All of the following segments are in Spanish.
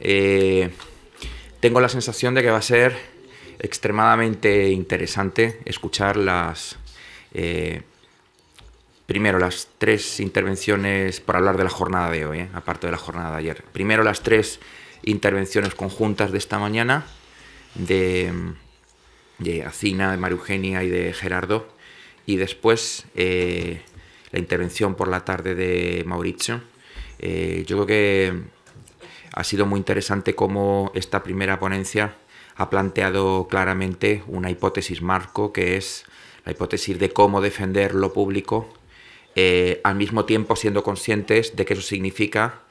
Eh, tengo la sensación de que va a ser extremadamente interesante escuchar las... Eh, primero, las tres intervenciones por hablar de la jornada de hoy, eh, aparte de la jornada de ayer. Primero, las tres intervenciones conjuntas de esta mañana de, de Acina, de María Eugenia y de Gerardo. Y después la intervención por la tarde de Mauricio. yo creo que ha sido muy interesante cómo esta primera ponencia ha planteado claramente una hipótesis marco, que es la hipótesis de cómo defender lo público, eh, al mismo tiempo siendo conscientes de que eso significa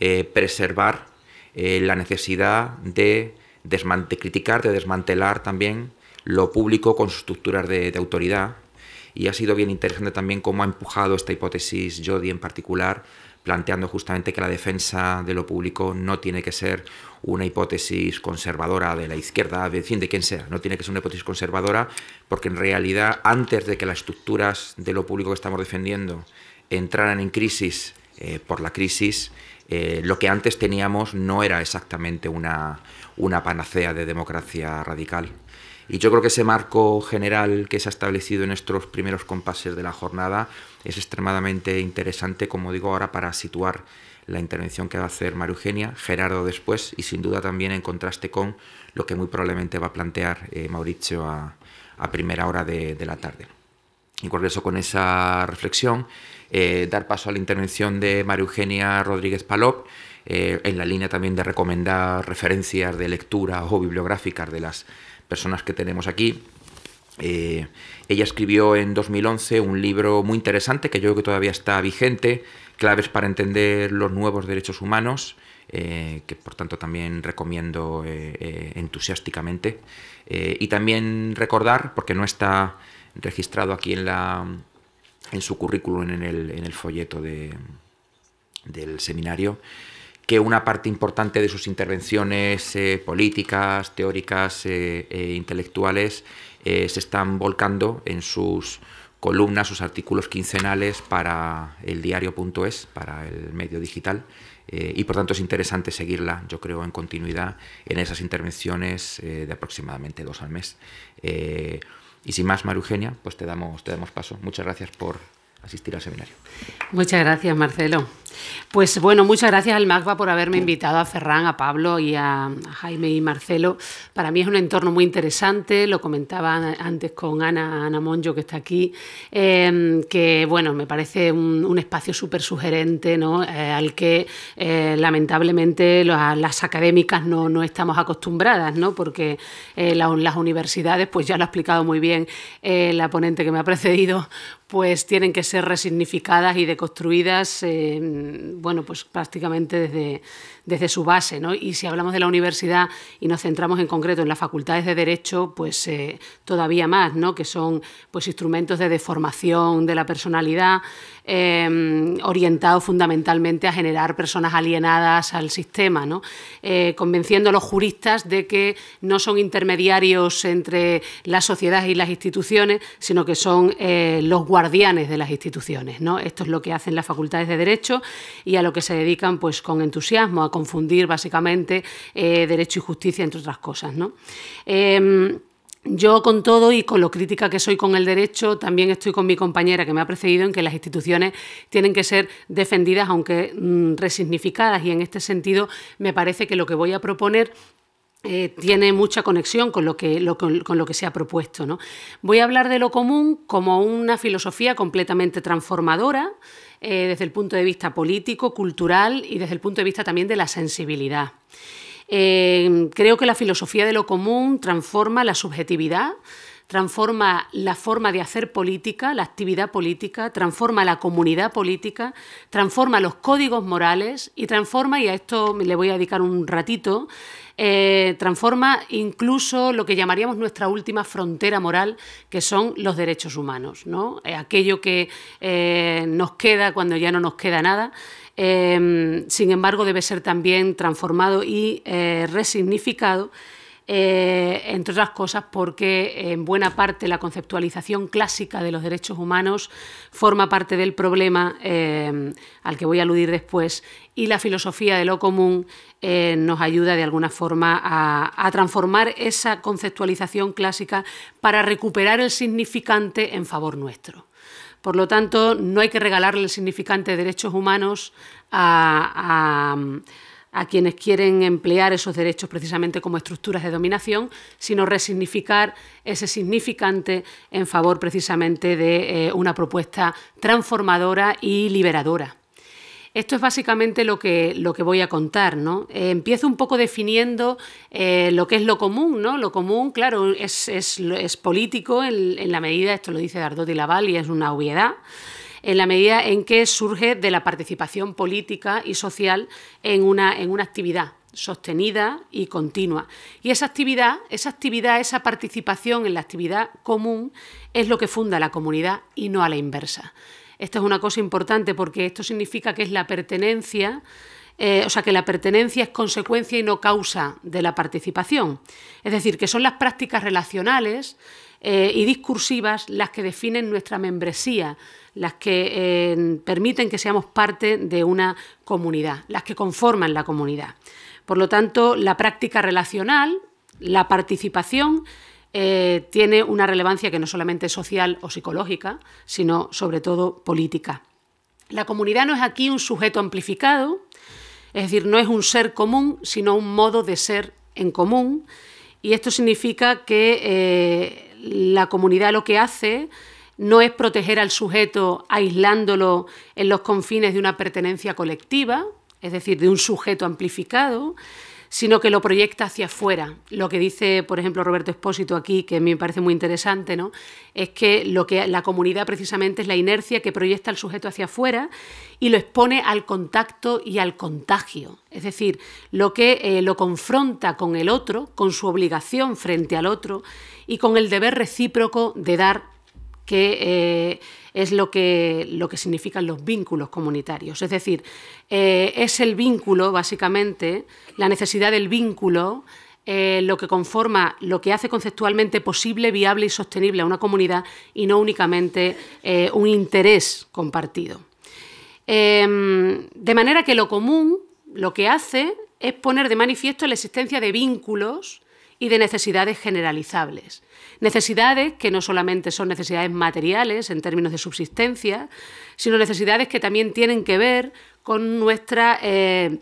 eh, preservar eh, la necesidad de, criticar, de desmantelar también lo público con sus estructuras de, de autoridad. Y ha sido bien interesante también cómo ha empujado esta hipótesis Jodi en particular planteando justamente que la defensa de lo público no tiene que ser una hipótesis conservadora de la izquierda, de quien sea, no tiene que ser una hipótesis conservadora, porque en realidad antes de que las estructuras de lo público que estamos defendiendo entraran en crisis eh, por la crisis, eh, lo que antes teníamos no era exactamente una, una panacea de democracia radical. Y yo creo que ese marco general que se ha establecido en estos primeros compases de la jornada es extremadamente interesante, como digo ahora, para situar la intervención que va a hacer María Eugenia, Gerardo después y sin duda también en contraste con lo que muy probablemente va a plantear eh, Mauricio a, primera hora de, la tarde. Y con eso, con esa reflexión, eh, dar paso a la intervención de María Eugenia Rodríguez Palop, eh, en la línea también de recomendar referencias de lectura o bibliográficas de las personas que tenemos aquí, eh, ella escribió en 2011 un libro muy interesante que yo creo que todavía está vigente, Claves para entender los nuevos derechos humanos, eh, que por tanto también recomiendo eh, entusiásticamente. y también recordar, porque no está registrado aquí en, la, en su currículum, en el, en el folleto de, del seminario, que una parte importante de sus intervenciones políticas, teóricas e intelectuales eh, se están volcando en sus columnas, sus artículos quincenales para el diario.es, para el medio digital, eh, y por tanto es interesante seguirla, yo creo, en continuidad en esas intervenciones eh, de aproximadamente dos al mes. y sin más, María Eugenia, pues te damos, te damos paso. Muchas gracias por asistir al seminario. Muchas gracias, Marcelo. Pues bueno, muchas gracias al Magba por haberme invitado a Ferran, a Pablo y a Jaime y Marcelo. Para mí es un entorno muy interesante, lo comentaba antes con Ana, Ana Monjo, que está aquí, em, que bueno, me parece un, espacio súper sugerente, ¿no? Eh, al que eh, lamentablemente las, académicas no, estamos acostumbradas, ¿no? Porque eh, las universidades, pues ya lo ha explicado muy bien la ponente que me ha precedido, pues tienen que ser resignificadas y deconstruidas em, bueno, pues prácticamente desde, desde su base. Y si hablamos de la universidad y nos centramos en concreto en las facultades de Derecho, pues eh, todavía más, ¿no? que son pues, instrumentos de deformación de la personalidad, em, orientados fundamentalmente a generar personas alienadas al sistema, eh, convenciendo a los juristas de que no son intermediarios entre la sociedad y las instituciones, sino que son eh, los guardianes de las instituciones. ¿no? Esto es lo que hacen las facultades de Derecho y a lo que se dedican pues, con entusiasmo, confundir básicamente eh, derecho y justicia, entre otras cosas. ¿no? Em, yo con todo y con lo crítica que soy con el derecho, también estoy con mi compañera que me ha precedido en que las instituciones tienen que ser defendidas, aunque mm, resignificadas, y en este sentido me parece que lo que voy a proponer eh, tiene mucha conexión con lo que, lo que se ha propuesto. Voy a hablar de lo común como una filosofía completamente transformadora eh, desde el punto de vista político, cultural y desde el punto de vista también de la sensibilidad. Eh, creo que la filosofía de lo común transforma la subjetividad, transforma la forma de hacer política, la actividad política, transforma la comunidad política, transforma los códigos morales y transforma, y a esto le voy a dedicar un ratito, eh, transforma incluso lo que llamaríamos nuestra última frontera moral, que son los derechos humanos, ¿no? Eh, aquello que eh, nos queda cuando ya no nos queda nada. sin embargo, debe ser también transformado y resignificado eh, entre otras cosas porque en buena parte la conceptualización clásica de los derechos humanos forma parte del problema eh, al que voy a aludir después y la filosofía de lo común eh, nos ayuda de alguna forma a, transformar esa conceptualización clásica para recuperar el significante en favor nuestro. Por lo tanto, no hay que regalarle el significante de derechos humanos a a quienes quieren emplear esos derechos precisamente como estructuras de dominación, sino resignificar ese significante en favor precisamente de eh, una propuesta transformadora y liberadora. Esto es básicamente lo que, lo que voy a contar, eh, empiezo un poco definiendo eh, lo que es lo común, ¿no? Lo común, claro, es, político en, en, la medida, esto lo dice Dardot y Laval y es una obviedad, en la medida en que surge de la participación política y social en una, en una actividad sostenida y continua. Y esa actividad, esa actividad, esa participación en la actividad común es lo que funda la comunidad y no a la inversa. Esto es una cosa importante porque esto significa que es la pertenencia, eh, o sea, que la pertenencia es consecuencia y no causa de la participación. Es decir, que son las prácticas relacionales eh, y discursivas las que definen nuestra membresía, las que eh, permiten que seamos parte de una comunidad, las que conforman la comunidad. Por lo tanto, la práctica relacional, la participación, eh, tiene una relevancia que no solamente es social o psicológica, sino sobre todo política. La comunidad no es aquí un sujeto amplificado, es decir, no es un ser común, sino un modo de ser en común. Y esto significa que la comunidad lo que hace no es proteger al sujeto aislándolo en los confines de una pertenencia colectiva, es decir, de un sujeto amplificado, sino que lo proyecta hacia afuera. Lo que dice, por ejemplo, Roberto Espósito aquí, que a mí me parece muy interesante, ¿no? es que, lo que la comunidad precisamente es la inercia que proyecta al sujeto hacia afuera y lo expone al contacto y al contagio. Es decir, lo que eh, lo confronta con el otro, con su obligación frente al otro y con el deber recíproco de dar que eh, es lo que, lo que significan los vínculos comunitarios. Es decir, eh, es el vínculo, básicamente, la necesidad del vínculo eh, lo que conforma, lo que hace conceptualmente posible, viable y sostenible a una comunidad y no únicamente un interés compartido. Em, de manera que lo común lo que hace es poner de manifiesto la existencia de vínculos y de necesidades generalizables. Necesidades que no solamente son necesidades materiales en términos de subsistencia, sino necesidades que también tienen que ver con nuestra... Eh,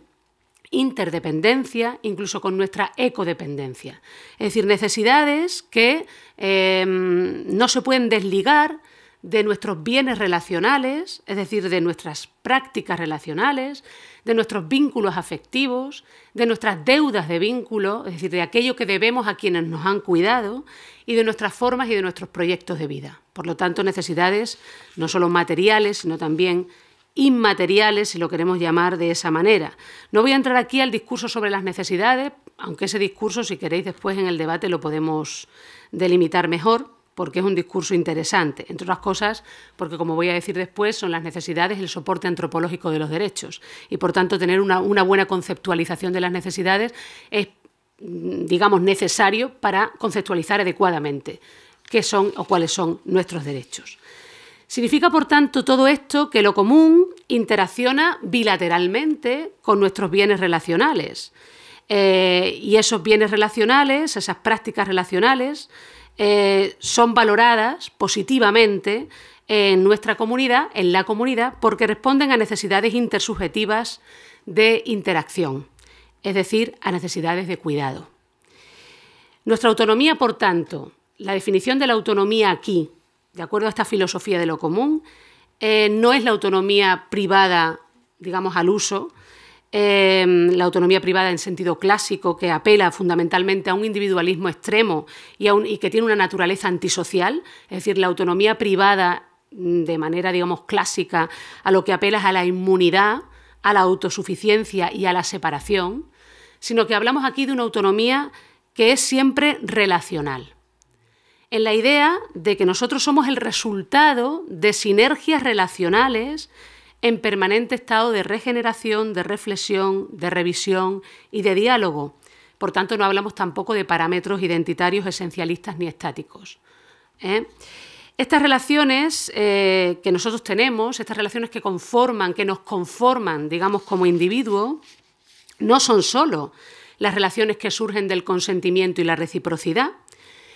interdependencia, incluso con nuestra ecodependencia. Es decir, necesidades que em, no se pueden desligar de nuestros bienes relacionales, es decir, de nuestras prácticas relacionales, de nuestros vínculos afectivos, de nuestras deudas de vínculo, es decir, de aquello que debemos a quienes nos han cuidado, y de nuestras formas y de nuestros proyectos de vida. Por lo tanto, necesidades no solo materiales, sino también inmateriales, si lo queremos llamar de esa manera. No voy a entrar aquí al discurso sobre las necesidades, aunque ese discurso, si queréis, después en el debate lo podemos delimitar mejor porque es un discurso interesante, entre otras cosas, porque como voy a decir después, son las necesidades el soporte antropológico de los derechos. Y por tanto, tener una, buena conceptualización de las necesidades es, mm, digamos, necesario para conceptualizar adecuadamente qué son o cuáles son nuestros derechos. Significa, por tanto, todo esto que lo común interacciona bilateralmente con nuestros bienes relacionales. Eh, y esos bienes relacionales, esas prácticas relacionales, eh, son valoradas positivamente en nuestra comunidad, en la comunidad, porque responden a necesidades intersubjetivas de interacción, es decir, a necesidades de cuidado. Nuestra autonomía, por tanto, la definición de la autonomía aquí, de acuerdo a esta filosofía de lo común, eh, no es la autonomía privada, digamos, al uso, Em, la autonomía privada en sentido clásico, que apela fundamentalmente a un individualismo extremo y, y que tiene una naturaleza antisocial, es decir, la autonomía privada mm, de manera, digamos, clásica, a lo que apela es a la inmunidad, a la autosuficiencia y a la separación, sino que hablamos aquí de una autonomía que es siempre relacional. En la idea de que nosotros somos el resultado de sinergias relacionales en permanente estado de regeneración, de reflexión, de revisión y de diálogo. Por tanto, no hablamos tampoco de parámetros identitarios esencialistas ni estáticos. ¿eh? Estas relaciones eh, que nosotros tenemos, estas relaciones que conforman, que nos conforman, digamos, como individuo, no son solo las relaciones que surgen del consentimiento y la reciprocidad,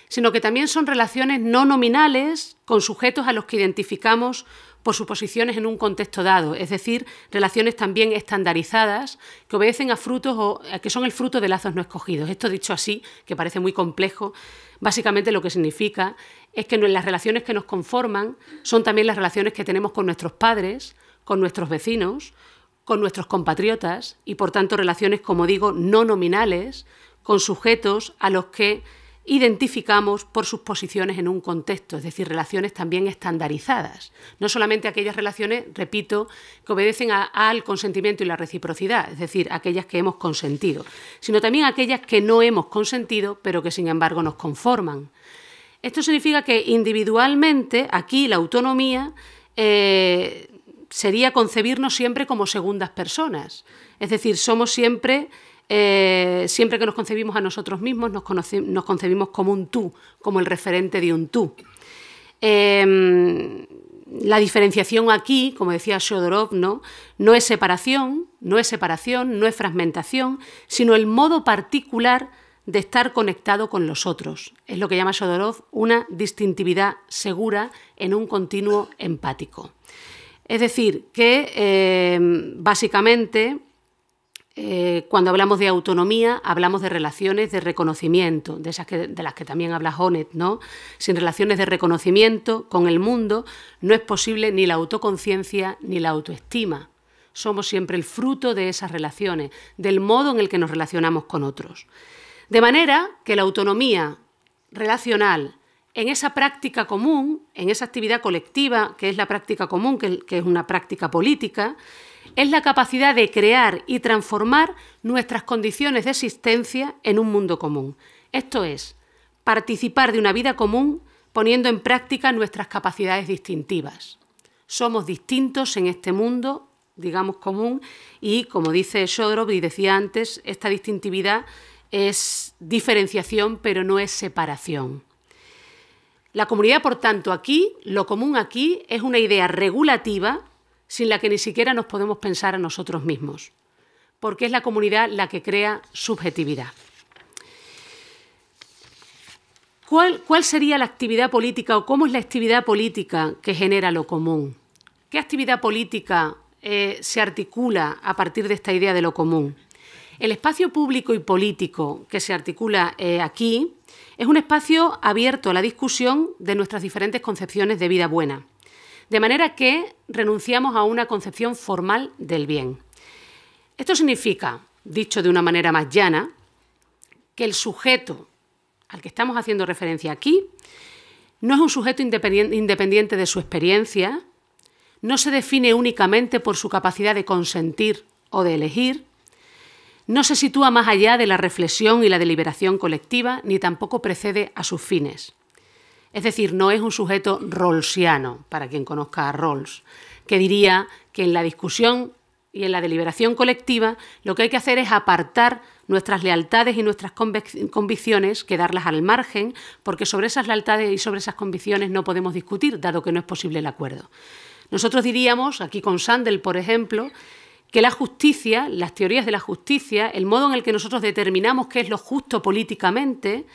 sino que también son relaciones no nominales con sujetos a los que identificamos por suposiciones en un contexto dado, es decir, relaciones también estandarizadas que obedecen a frutos o que son el fruto de lazos no escogidos. Esto dicho así, que parece muy complejo, básicamente lo que significa es que las relaciones que nos conforman son también las relaciones que tenemos con nuestros padres, con nuestros vecinos, con nuestros compatriotas y por tanto relaciones, como digo, no nominales, con sujetos a los que identificamos por sus posiciones en un contexto, es decir, relaciones también estandarizadas. No solamente aquellas relaciones, repito, que obedecen al consentimiento y la reciprocidad, es decir, aquellas que hemos consentido, sino también aquellas que no hemos consentido, pero que sin embargo nos conforman. Esto significa que individualmente aquí la autonomía eh, sería concebirnos siempre como segundas personas, es decir, somos siempre eh, siempre que nos concebimos a nosotros mismos, nos, concebimos como un tú, como el referente de un tú. Em, la diferenciación aquí, como decía Shodorov, ¿no? es separación, no es separación, no es fragmentación, sino el modo particular de estar conectado con los otros. Es lo que llama Shodorov una distintividad segura en un continuo empático. Es decir, que em, básicamente eh, cuando hablamos de autonomía, hablamos de relaciones de reconocimiento, de esas de las que también habla Honet, ¿no? Sin relaciones de reconocimiento con el mundo no es posible ni la autoconciencia ni la autoestima. Somos siempre el fruto de esas relaciones, del modo en el que nos relacionamos con otros. De manera que la autonomía relacional en esa práctica común, en esa actividad colectiva, que es la práctica común, que es una práctica política, es la capacidad de crear y transformar nuestras condiciones de existencia en un mundo común. Esto es, participar de una vida común poniendo en práctica nuestras capacidades distintivas. Somos distintos en este mundo, digamos, común, y como dice Shodrov y decía antes, esta distintividad es diferenciación, pero no es separación. La comunidad, por tanto, aquí, lo común aquí, es una idea regulativa sin la que ni siquiera nos podemos pensar a nosotros mismos, porque es la comunidad la que crea subjetividad. ¿Cuál, sería la actividad política o cómo es la actividad política que genera lo común? ¿Qué actividad política eh, se articula a partir de esta idea de lo común? El espacio público y político que se articula eh, aquí es un espacio abierto a la discusión de nuestras diferentes concepciones de vida buena de manera que renunciamos a una concepción formal del bien. Esto significa, dicho de una manera más llana, que el sujeto al que estamos haciendo referencia aquí no es un sujeto independiente de su experiencia, no se define únicamente por su capacidad de consentir o de elegir, no se sitúa más allá de la reflexión y la deliberación colectiva, ni tampoco precede a sus fines. Es decir, no es un sujeto rolsiano, para quien conozca a Rawls, que diría que en la discusión y en la deliberación colectiva lo que hay que hacer es apartar nuestras lealtades y nuestras convicciones, quedarlas al margen, porque sobre esas lealtades y sobre esas convicciones no podemos discutir, dado que no es posible el acuerdo. Nosotros diríamos, aquí con Sandel, por ejemplo, que la justicia, las teorías de la justicia, el modo en el que nosotros determinamos qué es lo justo políticamente,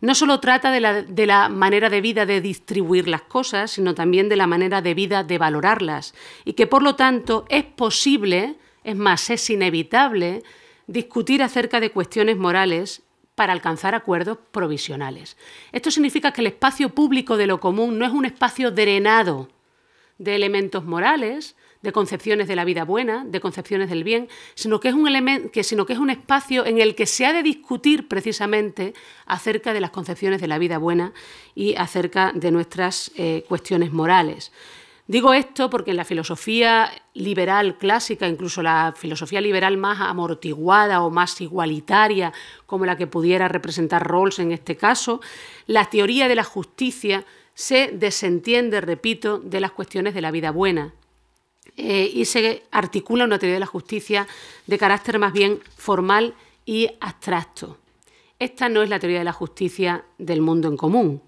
no solo trata de la, manera de vida de distribuir las cosas, sino también de la manera de vida de valorarlas y que por lo tanto es posible, es más, es inevitable discutir acerca de cuestiones morales para alcanzar acuerdos provisionales. Esto significa que el espacio público de lo común no es un espacio drenado de elementos morales, de concepciones de la vida buena, de concepciones del bien, sino que es un elemento, que, sino que es un espacio en el que se ha de discutir precisamente acerca de las concepciones de la vida buena y acerca de nuestras eh, cuestiones morales. Digo esto porque en la filosofía liberal clásica, incluso la filosofía liberal más amortiguada o más igualitaria, como la que pudiera representar Rawls en este caso, la teoría de la justicia se desentiende, repito, de las cuestiones de la vida buena eh, y se articula una teoría de la justicia de carácter más bien formal y abstracto. Esta no es la teoría de la justicia del mundo en común.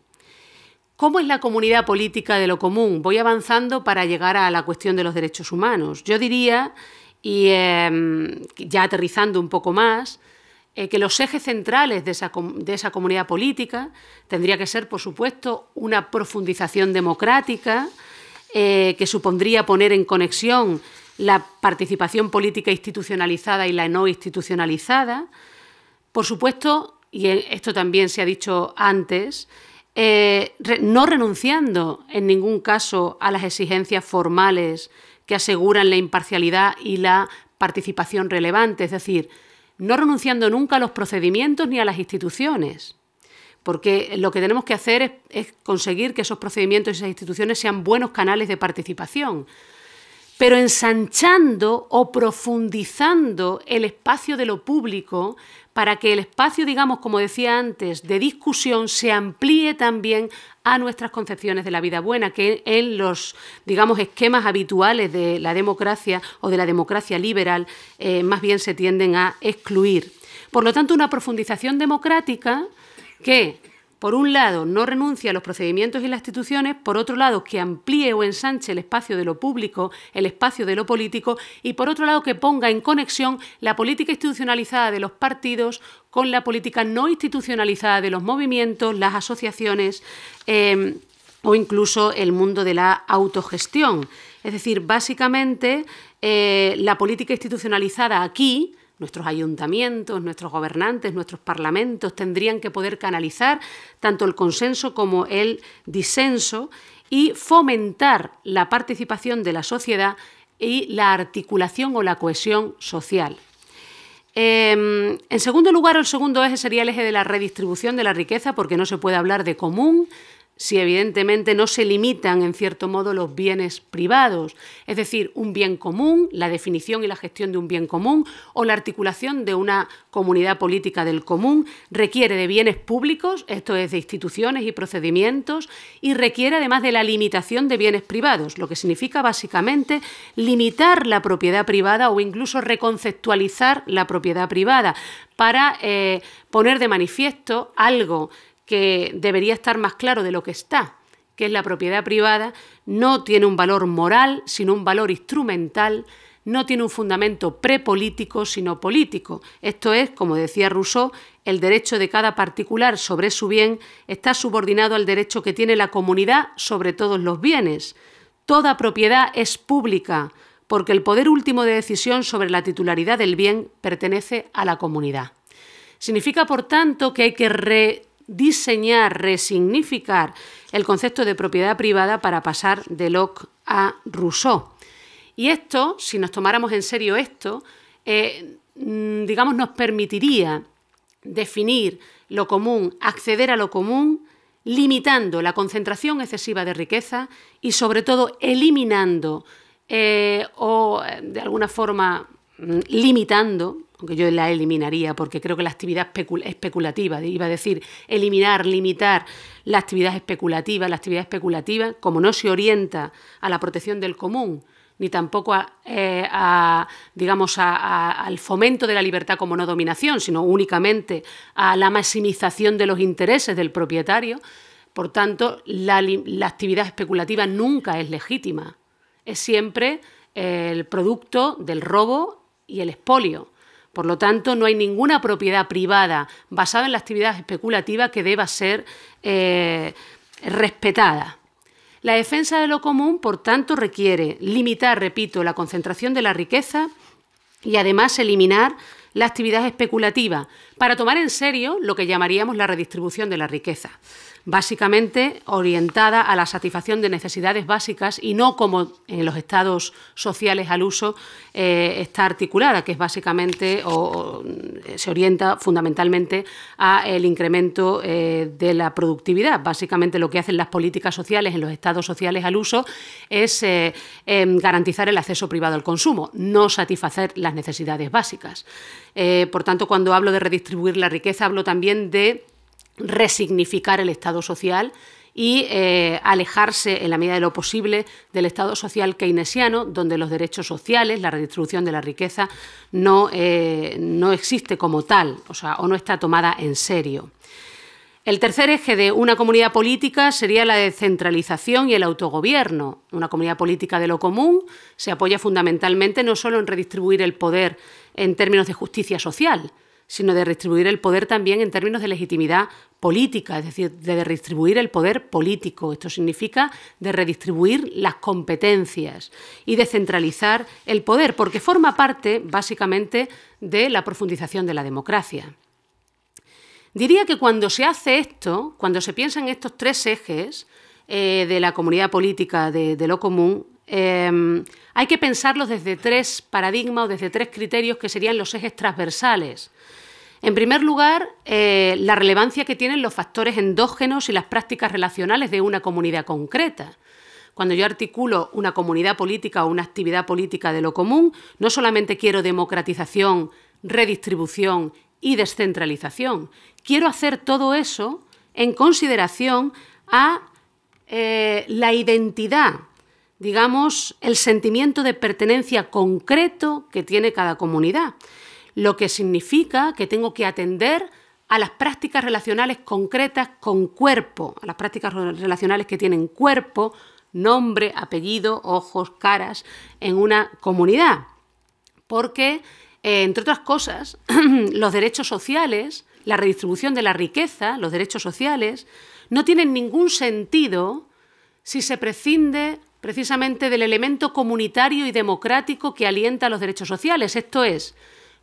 ¿Cómo es la comunidad política de lo común? Voy avanzando para llegar a la cuestión de los derechos humanos. Yo diría, y em, ya aterrizando un poco más, eh, que los ejes centrales de esa, de esa, comunidad política tendría que ser, por supuesto, una profundización democrática, eh, que supondría poner en conexión la participación política institucionalizada y la no institucionalizada. Por supuesto, y e, esto también se ha dicho antes, eh, no renunciando en ningún caso a las exigencias formales que aseguran la imparcialidad y la participación relevante, es decir, no renunciando nunca a los procedimientos ni a las instituciones porque lo que tenemos que hacer es, conseguir que esos procedimientos y esas instituciones sean buenos canales de participación pero ensanchando o profundizando el espacio de lo público para que el espacio, digamos, como decía antes, de discusión se amplíe también a nuestras concepciones de la vida buena, que en los, digamos, esquemas habituales de la democracia o de la democracia liberal eh, más bien se tienden a excluir. Por lo tanto, una profundización democrática que, por un lado, no renuncie a los procedimientos y las instituciones, por otro lado, que amplíe o ensanche el espacio de lo público, el espacio de lo político, y por otro lado, que ponga en conexión la política institucionalizada de los partidos con la política no institucionalizada de los movimientos, las asociaciones. Em, o incluso el mundo de la autogestión. Es decir, básicamente eh, la política institucionalizada aquí Nuestros ayuntamientos, nuestros gobernantes, nuestros parlamentos tendrían que poder canalizar tanto el consenso como el disenso y fomentar la participación de la sociedad y la articulación o la cohesión social. Em, en segundo lugar, el segundo eje sería el eje de la redistribución de la riqueza, porque no se puede hablar de común si evidentemente no se limitan en cierto modo los bienes privados, es decir, un bien común, la definición y la gestión de un bien común o la articulación de una comunidad política del común, requiere de bienes públicos, esto es, de instituciones y procedimientos, y requiere además de la limitación de bienes privados, lo que significa básicamente limitar la propiedad privada o incluso reconceptualizar la propiedad privada para eh, poner de manifiesto algo que debería estar más claro de lo que está, que es la propiedad privada, no tiene un valor moral, sino un valor instrumental, no tiene un fundamento prepolítico, sino político. Esto es, como decía Rousseau, el derecho de cada particular sobre su bien está subordinado al derecho que tiene la comunidad sobre todos los bienes. Toda propiedad es pública, porque el poder último de decisión sobre la titularidad del bien pertenece a la comunidad. Significa, por tanto, que hay que re diseñar, resignificar el concepto de propiedad privada para pasar de Locke a Rousseau. Y esto, si nos tomáramos en serio esto, eh, mm, digamos, nos permitiría definir lo común, acceder a lo común, limitando la concentración excesiva de riqueza y sobre todo eliminando eh, o eh, de alguna forma mm, limitando aunque yo la eliminaría porque creo que la actividad especulativa, iba a decir, eliminar, limitar la actividad especulativa, la actividad especulativa, como no se orienta a la protección del común, ni tampoco eh, digamos, al fomento de la libertad como no dominación, sino únicamente a la maximización de los intereses del propietario, por tanto, la, la actividad especulativa nunca es legítima, es siempre el producto del robo y el expolio por lo tanto, no hay ninguna propiedad privada basada en la actividad especulativa que deba ser eh, respetada. La defensa de lo común, por tanto, requiere limitar, repito, la concentración de la riqueza y además eliminar la actividad especulativa, para tomar en serio lo que llamaríamos la redistribución de la riqueza, básicamente orientada a la satisfacción de necesidades básicas y no como en los estados sociales al uso eh, está articulada, que es básicamente o, se orienta fundamentalmente a el incremento eh, de la productividad. Básicamente lo que hacen las políticas sociales en los estados sociales al uso es eh, em, garantizar el acceso privado al consumo, no satisfacer las necesidades básicas. por tanto, cuando hablo de redistribución la riqueza, hablo también de resignificar el Estado social y eh, alejarse en la medida de lo posible del Estado social keynesiano, donde los derechos sociales, la redistribución de la riqueza, eh, no, existe como tal, o sea, o no está tomada en serio. El tercer eje de una comunidad política sería la descentralización y el autogobierno. Una comunidad política de lo común se apoya fundamentalmente no solo en redistribuir el poder en términos de justicia social, sino de redistribuir el poder también en términos de legitimidad política, es decir, de redistribuir el poder político. Esto significa de redistribuir las competencias y descentralizar el poder, porque forma parte básicamente de la profundización de la democracia. Diría que cuando se hace esto, cuando se piensa en estos tres ejes eh, de la comunidad política, de, lo común, em, hay que pensarlos desde tres paradigmas o desde tres criterios que serían los ejes transversales en primer lugar, eh, la relevancia que tienen los factores endógenos y las prácticas relacionales de una comunidad concreta. Cuando yo articulo una comunidad política o una actividad política de lo común, no solamente quiero democratización, redistribución y descentralización, quiero hacer todo eso en consideración a eh, la identidad, digamos, el sentimiento de pertenencia concreto que tiene cada comunidad lo que significa que tengo que atender a las prácticas relacionales concretas con cuerpo, a las prácticas relacionales que tienen cuerpo, nombre, apellido, ojos, caras, en una comunidad. Porque, eh, entre otras cosas, los derechos sociales, la redistribución de la riqueza, los derechos sociales, no tienen ningún sentido si se prescinde precisamente del elemento comunitario y democrático que alienta los derechos sociales. Esto es,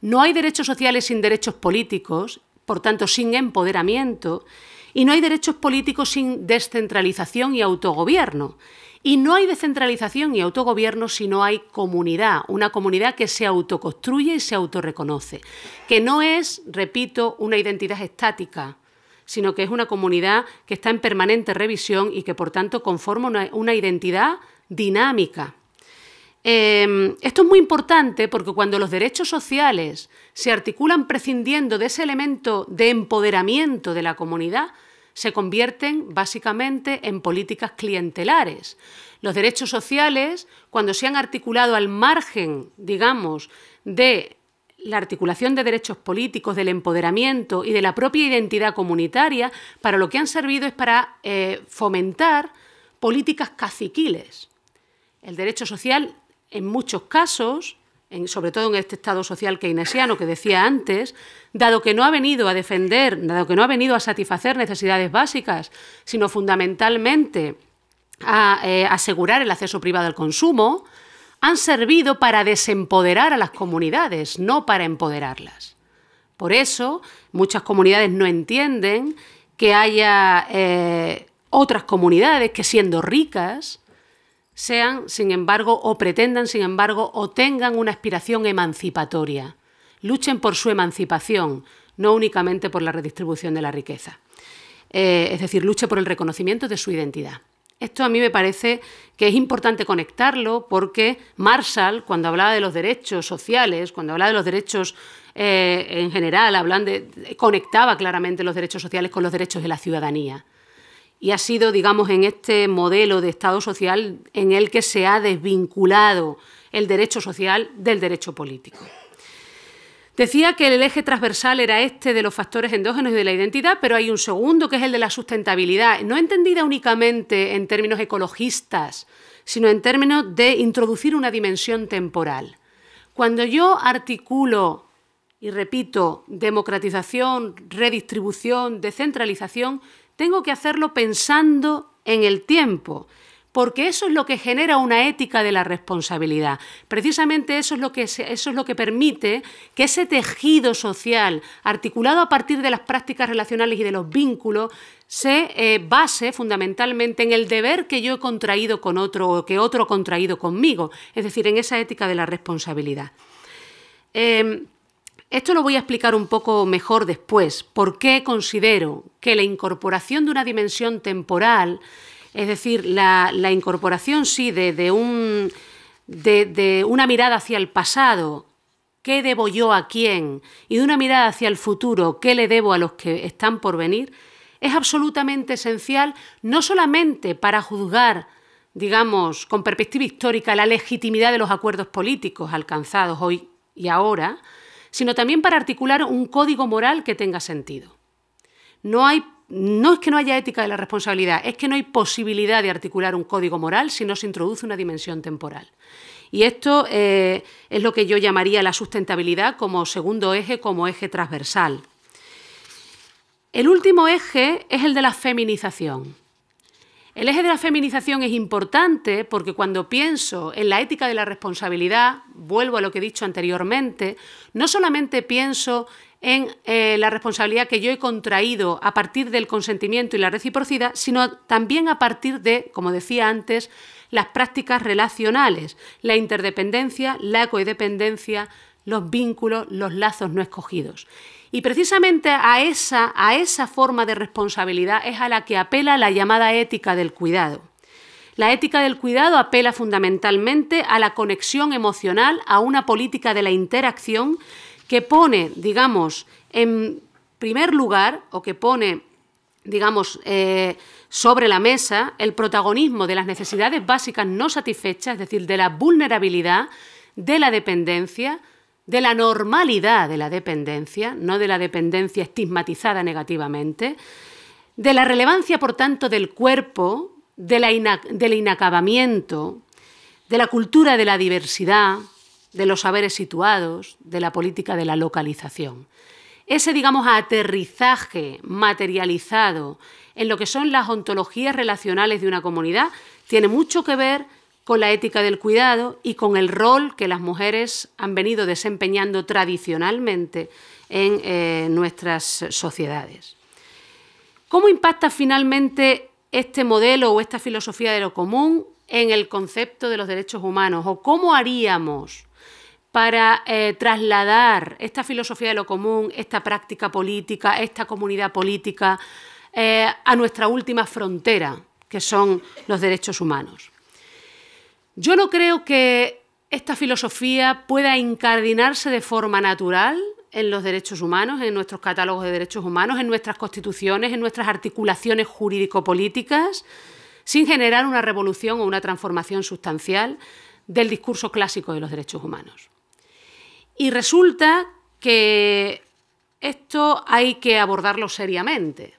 no hay derechos sociales sin derechos políticos, por tanto sin empoderamiento, y no hay derechos políticos sin descentralización y autogobierno. Y no hay descentralización y autogobierno si no hay comunidad, una comunidad que se autoconstruye y se autorreconoce, que no es, repito, una identidad estática, sino que es una comunidad que está en permanente revisión y que por tanto conforma una, una identidad dinámica. Em, esto es muy importante porque cuando los derechos sociales se articulan prescindiendo de ese elemento de empoderamiento de la comunidad, se convierten básicamente en políticas clientelares. Los derechos sociales, cuando se han articulado al margen, digamos, de la articulación de derechos políticos, del empoderamiento y de la propia identidad comunitaria, para lo que han servido es para eh, fomentar políticas caciquiles. El derecho social en muchos casos, sobre todo en este Estado social keynesiano que decía antes, dado que no ha venido a defender, dado que no ha venido a satisfacer necesidades básicas, sino fundamentalmente a eh, asegurar el acceso privado al consumo, han servido para desempoderar a las comunidades, no para empoderarlas. Por eso, muchas comunidades no entienden que haya eh, otras comunidades que siendo ricas, sean, sin embargo, o pretendan, sin embargo, o tengan una aspiración emancipatoria. Luchen por su emancipación, no únicamente por la redistribución de la riqueza. Eh, es decir, luche por el reconocimiento de su identidad. Esto a mí me parece que es importante conectarlo porque Marshall, cuando hablaba de los derechos sociales, cuando hablaba de los derechos eh, en general, conectaba claramente los derechos sociales con los derechos de la ciudadanía y ha sido, digamos, en este modelo de Estado social en el que se ha desvinculado el derecho social del derecho político. Decía que el eje transversal era este de los factores endógenos y de la identidad, pero hay un segundo que es el de la sustentabilidad, no entendida únicamente en términos ecologistas, sino en términos de introducir una dimensión temporal. Cuando yo articulo y repito, democratización, redistribución, descentralización, tengo que hacerlo pensando en el tiempo, porque eso es lo que genera una ética de la responsabilidad. Precisamente eso es lo que, eso es lo que permite que ese tejido social, articulado a partir de las prácticas relacionales y de los vínculos, se eh, base fundamentalmente en el deber que yo he contraído con otro o que otro ha contraído conmigo, es decir, en esa ética de la responsabilidad. Em, esto lo voy a explicar un poco mejor después, por qué considero que la incorporación de una dimensión temporal, es decir, la, incorporación sí de, un, de una mirada hacia el pasado, qué debo yo a quién, y de una mirada hacia el futuro, qué le debo a los que están por venir, es absolutamente esencial no solamente para juzgar digamos, con perspectiva histórica, la legitimidad de los acuerdos políticos alcanzados hoy y ahora, sino también para articular un código moral que tenga sentido. No, es que no haya ética de la responsabilidad, es que no hay posibilidad de articular un código moral si no se introduce una dimensión temporal. Y esto eh, es lo que yo llamaría la sustentabilidad como segundo eje, como eje transversal. El último eje es el de la feminización. El eje de la feminización es importante porque cuando pienso en la ética de la responsabilidad, vuelvo a lo que he dicho anteriormente, no solamente pienso en eh, la responsabilidad que yo he contraído a partir del consentimiento y la reciprocidad, sino también a partir de, como decía antes, las prácticas relacionales, la interdependencia, la codependencia, los vínculos, los lazos no escogidos. Y precisamente a esa, a esa forma de responsabilidad es a la que apela la llamada ética del cuidado. La ética del cuidado apela fundamentalmente a la conexión emocional, a una política de la interacción que pone, digamos, en primer lugar, o que pone, digamos, eh, sobre la mesa el protagonismo de las necesidades básicas no satisfechas, es decir, de la vulnerabilidad, de la dependencia, de la normalidad de la dependencia, no de la dependencia estigmatizada negativamente, de la relevancia, por tanto, del cuerpo, del inacabamiento, de la cultura de la diversidad, de los saberes situados, de la política de la localización. Ese, digamos, aterrizaje materializado en lo que son las ontologías relacionales de una comunidad tiene mucho que ver con la ética del cuidado y con el rol que las mujeres han venido desempeñando tradicionalmente en eh, nuestras sociedades. ¿Cómo impacta finalmente este modelo o esta filosofía de lo común en el concepto de los derechos humanos? ¿O cómo haríamos para eh, trasladar esta filosofía de lo común, esta práctica política, esta comunidad política eh, a nuestra última frontera, que son los derechos humanos? Yo no creo que esta filosofía pueda incardinarse de forma natural en los derechos humanos, en nuestros catálogos de derechos humanos, en nuestras constituciones, en nuestras articulaciones jurídico-políticas, sin generar una revolución o una transformación sustancial del discurso clásico de los derechos humanos. Y resulta que esto hay que abordarlo seriamente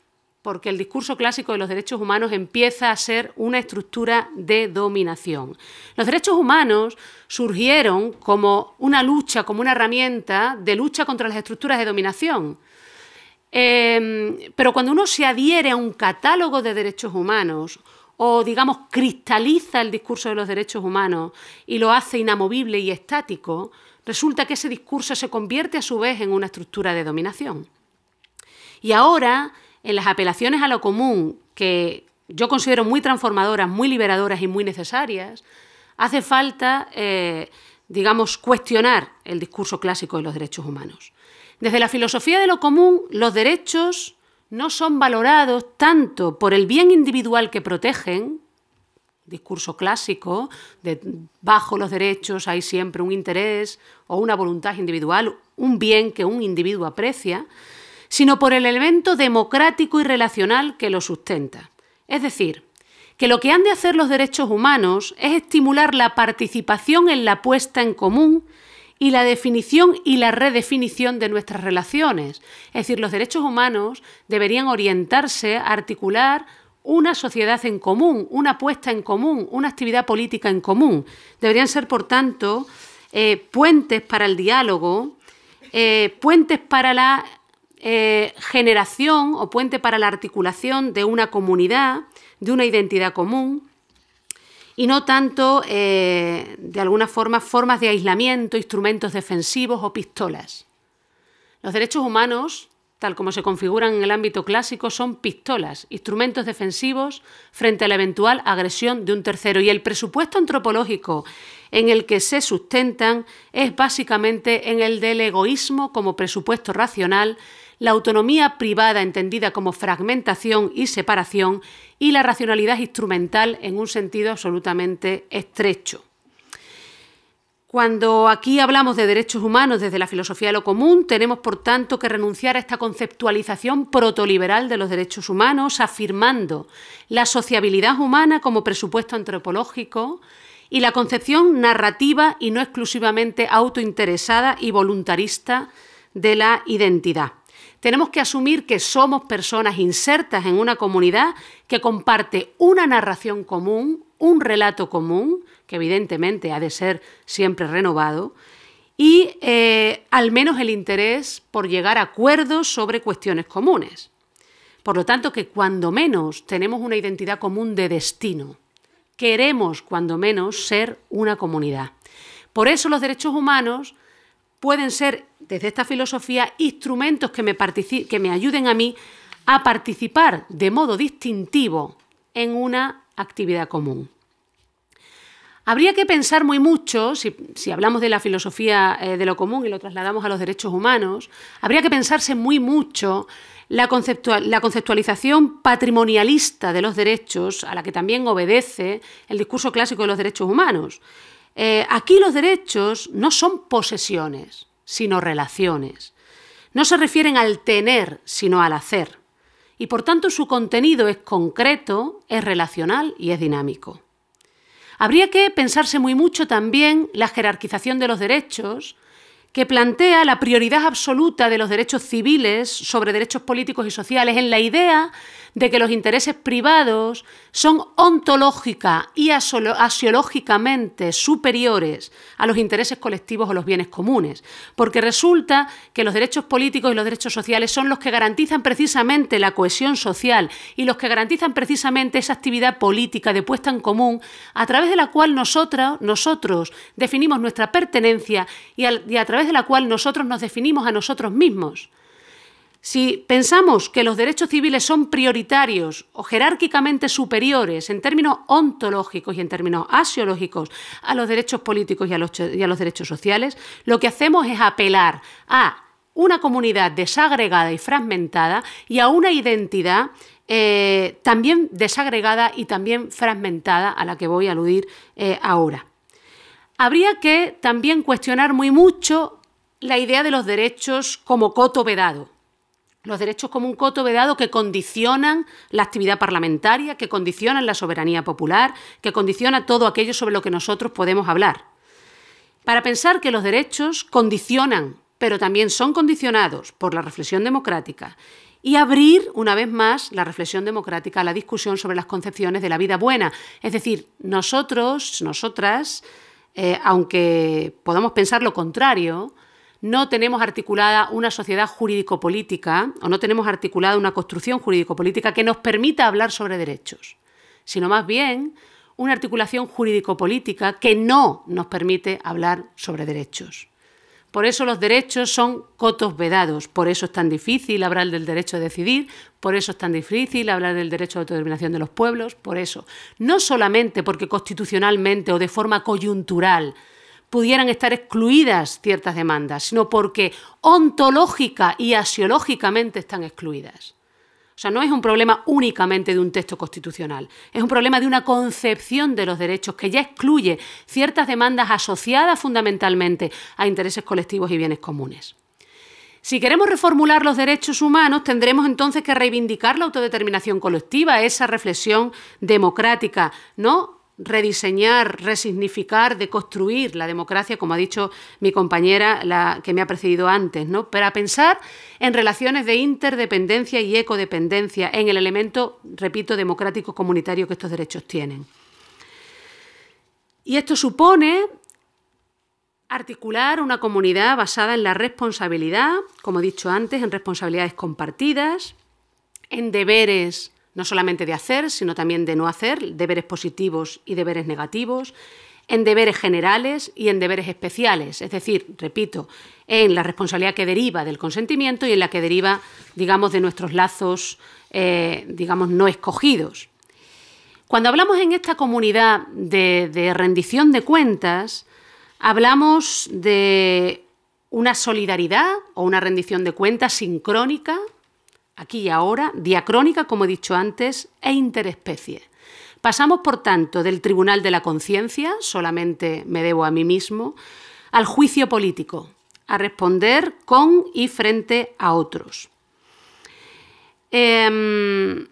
porque el discurso clásico de los derechos humanos empieza a ser una estructura de dominación. Los derechos humanos surgieron como una lucha, como una herramienta de lucha contra las estructuras de dominación. Em, pero cuando uno se adhiere a un catálogo de derechos humanos, o digamos cristaliza el discurso de los derechos humanos y lo hace inamovible y estático, resulta que ese discurso se convierte a su vez en una estructura de dominación. Y ahora en las apelaciones a lo común, que yo considero muy transformadoras, muy liberadoras y muy necesarias, hace falta, eh, digamos, cuestionar el discurso clásico de los derechos humanos. Desde la filosofía de lo común, los derechos no son valorados tanto por el bien individual que protegen, discurso clásico, de bajo los derechos hay siempre un interés o una voluntad individual, un bien que un individuo aprecia, sino por el elemento democrático y relacional que lo sustenta. Es decir, que lo que han de hacer los derechos humanos es estimular la participación en la puesta en común y la definición y la redefinición de nuestras relaciones. Es decir, los derechos humanos deberían orientarse a articular una sociedad en común, una puesta en común, una actividad política en común. Deberían ser, por tanto, eh, puentes para el diálogo, eh, puentes para la eh, generación o puente para la articulación de una comunidad, de una identidad común, y no tanto, eh, de alguna forma, formas de aislamiento, instrumentos defensivos o pistolas. Los derechos humanos, tal como se configuran en el ámbito clásico, son pistolas, instrumentos defensivos frente a la eventual agresión de un tercero. Y el presupuesto antropológico en el que se sustentan es básicamente en el del egoísmo como presupuesto racional la autonomía privada entendida como fragmentación y separación y la racionalidad instrumental en un sentido absolutamente estrecho. Cuando aquí hablamos de derechos humanos desde la filosofía de lo común, tenemos por tanto que renunciar a esta conceptualización protoliberal de los derechos humanos, afirmando la sociabilidad humana como presupuesto antropológico y la concepción narrativa y no exclusivamente autointeresada y voluntarista de la identidad. Tenemos que asumir que somos personas insertas en una comunidad que comparte una narración común, un relato común, que evidentemente ha de ser siempre renovado, y eh, al menos el interés por llegar a acuerdos sobre cuestiones comunes. Por lo tanto, que cuando menos tenemos una identidad común de destino. Queremos, cuando menos, ser una comunidad. Por eso los derechos humanos pueden ser desde esta filosofía instrumentos que me, ayuden a mí a participar de modo distintivo en una actividad común. Habría que pensar muy mucho, si, hablamos de la filosofía eh, de lo común y lo trasladamos a los derechos humanos, habría que pensarse muy mucho la, conceptualización patrimonialista de los derechos, a la que también obedece el discurso clásico de los derechos humanos. Eh, aquí los derechos no son posesiones, sino relaciones. No se refieren al tener, sino al hacer. Y por tanto su contenido es concreto, es relacional y es dinámico. Habría que pensarse muy mucho también la jerarquización de los derechos, que plantea la prioridad absoluta de los derechos civiles sobre derechos políticos y sociales en la idea de que los intereses privados son ontológica y asiológicamente superiores a los intereses colectivos o los bienes comunes, porque resulta que los derechos políticos y los derechos sociales son los que garantizan precisamente la cohesión social y los que garantizan precisamente esa actividad política de puesta en común a través de la cual nosotros, nosotros definimos nuestra pertenencia y a través de la cual nosotros nos definimos a nosotros mismos. Si pensamos que los derechos civiles son prioritarios o jerárquicamente superiores en términos ontológicos y en términos asiológicos a los derechos políticos y a los, derechos sociales, lo que hacemos es apelar a una comunidad desagregada y fragmentada y a una identidad eh, también desagregada y también fragmentada a la que voy a aludir eh, ahora. Habría que también cuestionar muy mucho la idea de los derechos como coto vedado, los derechos como un coto vedado que condicionan la actividad parlamentaria, que condicionan la soberanía popular, que condiciona todo aquello sobre lo que nosotros podemos hablar. Para pensar que los derechos condicionan, pero también son condicionados por la reflexión democrática y abrir una vez más la reflexión democrática a la discusión sobre las concepciones de la vida buena. Es decir, nosotros, nosotras, eh, aunque podamos pensar lo contrario, no tenemos articulada una sociedad jurídico-política o no tenemos articulada una construcción jurídico-política que nos permita hablar sobre derechos, sino más bien una articulación jurídico-política que no nos permite hablar sobre derechos. Por eso los derechos son cotos vedados, por eso es tan difícil hablar del derecho a decidir, por eso es tan difícil hablar del derecho a la autodeterminación de los pueblos, por eso. No solamente porque constitucionalmente o de forma coyuntural pudieran estar excluidas ciertas demandas, sino porque ontológica y asiológicamente están excluidas. O sea, no es un problema únicamente de un texto constitucional, es un problema de una concepción de los derechos que ya excluye ciertas demandas asociadas fundamentalmente a intereses colectivos y bienes comunes. Si queremos reformular los derechos humanos, tendremos entonces que reivindicar la autodeterminación colectiva, esa reflexión democrática, ¿no? rediseñar, resignificar, deconstruir la democracia, como ha dicho mi compañera, la que me ha precedido antes, ¿no? Para pensar en relaciones de interdependencia y ecodependencia, en el elemento, repito, democrático comunitario que estos derechos tienen. Y esto supone articular una comunidad basada en la responsabilidad, como he dicho antes, en responsabilidades compartidas, en deberes no solamente de hacer, sino también de no hacer, deberes positivos y deberes negativos, en deberes generales y en deberes especiales, es decir, repito, en la responsabilidad que deriva del consentimiento y en la que deriva, digamos, de nuestros lazos, eh, digamos, no escogidos. Cuando hablamos en esta comunidad de rendición de cuentas, hablamos de una solidaridad o una rendición de cuentas sincrónica aquí y ahora, diacrónica, como he dicho antes, e interespecie. Pasamos, por tanto, del tribunal de la conciencia, solamente me debo a mí mismo, al juicio político, a responder con y frente a otros. Em,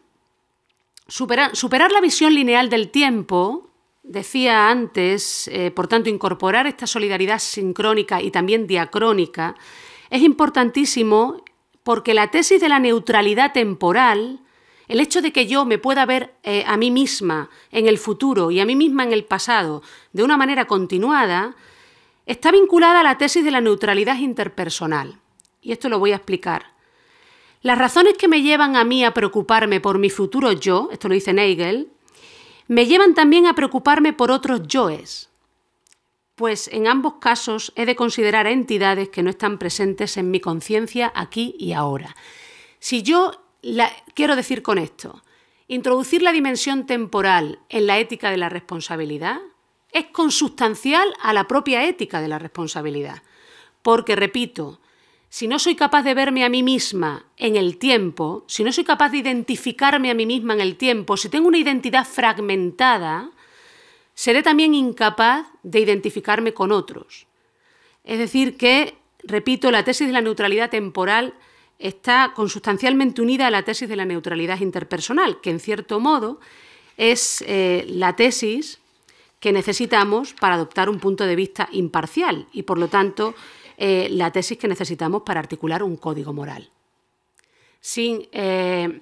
superar, la visión lineal del tiempo, decía antes, eh, por tanto, incorporar esta solidaridad sincrónica y también diacrónica, es importantísimo porque la tesis de la neutralidad temporal, el hecho de que yo me pueda ver eh, a mí misma en el futuro y a mí misma en el pasado de una manera continuada, está vinculada a la tesis de la neutralidad interpersonal. Y esto lo voy a explicar. Las razones que me llevan a mí a preocuparme por mi futuro yo, esto lo dice Nagel, me llevan también a preocuparme por otros yoes pues en ambos casos he de considerar entidades que no están presentes en mi conciencia aquí y ahora. Si yo quiero decir con esto, introducir la dimensión temporal en la ética de la responsabilidad es consustancial a la propia ética de la responsabilidad. Porque, repito, si no soy capaz de verme a mí misma en el tiempo, si no soy capaz de identificarme a mí misma en el tiempo, si tengo una identidad fragmentada, seré también incapaz de identificarme con otros. Es decir, que, repito, la tesis de la neutralidad temporal está consustancialmente unida a la tesis de la neutralidad interpersonal, que en cierto modo es eh, la tesis que necesitamos para adoptar un punto de vista imparcial y, por lo tanto, eh, la tesis que necesitamos para articular un código moral. Sin eh,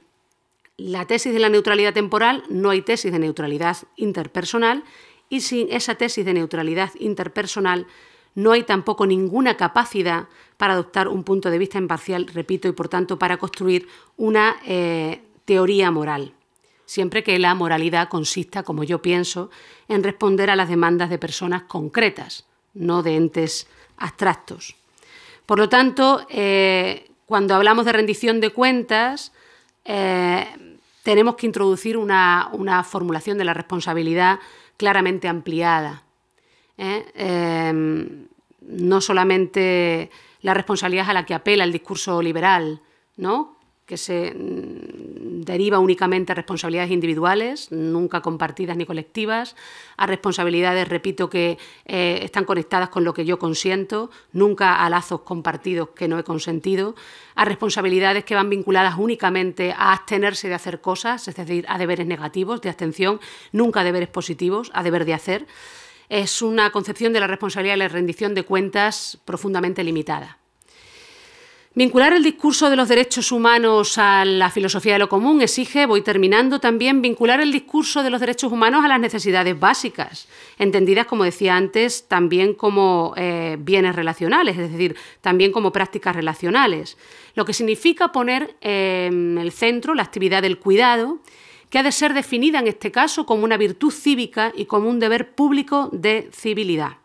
la tesis de la neutralidad temporal no hay tesis de neutralidad interpersonal y sin esa tesis de neutralidad interpersonal no hay tampoco ninguna capacidad para adoptar un punto de vista imparcial, repito, y por tanto para construir una eh, teoría moral, siempre que la moralidad consista, como yo pienso, en responder a las demandas de personas concretas, no de entes abstractos. Por lo tanto, eh, cuando hablamos de rendición de cuentas, eh, tenemos que introducir una, formulación de la responsabilidad claramente ampliada. ¿eh? Em, no solamente la responsabilidad a la que apela el discurso liberal, ¿no? que se mm, deriva únicamente a responsabilidades individuales, nunca compartidas ni colectivas, a responsabilidades, repito, que eh, están conectadas con lo que yo consiento, nunca a lazos compartidos que no he consentido, a responsabilidades que van vinculadas únicamente a abstenerse de hacer cosas, es decir, a deberes negativos, de abstención, nunca a deberes positivos, a deber de hacer. Es una concepción de la responsabilidad y la rendición de cuentas profundamente limitada. Vincular el discurso de los derechos humanos a la filosofía de lo común exige, voy terminando también, vincular el discurso de los derechos humanos a las necesidades básicas, entendidas, como decía antes, también como eh, bienes relacionales, es decir, también como prácticas relacionales, lo que significa poner en em, el centro la actividad del cuidado, que ha de ser definida en este caso como una virtud cívica y como un deber público de civilidad.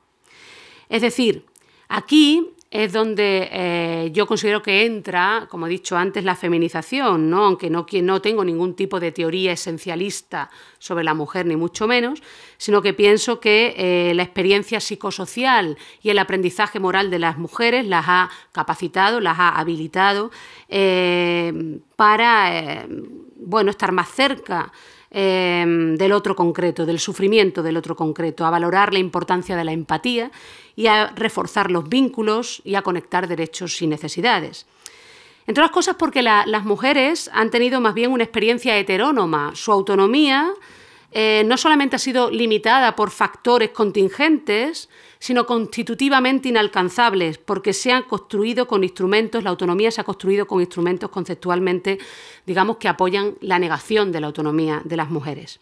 Es decir, aquí es donde eh, yo considero que entra, como he dicho antes, la feminización, ¿no? aunque no, no tengo ningún tipo de teoría esencialista sobre la mujer, ni mucho menos, sino que pienso que eh, la experiencia psicosocial y el aprendizaje moral de las mujeres las ha capacitado, las ha habilitado eh, para bueno, estar más cerca Em, del otro concreto, del sufrimiento del otro concreto, a valorar la importancia de la empatía y a reforzar los vínculos y a conectar derechos y necesidades. Entre otras cosas porque las mujeres han tenido más bien una experiencia heterónoma. Su autonomía, eh, no solamente ha sido limitada por factores contingentes, sino constitutivamente inalcanzables, porque se han construido con instrumentos, la autonomía se ha construido con instrumentos conceptualmente, digamos, que apoyan la negación de la autonomía de las mujeres.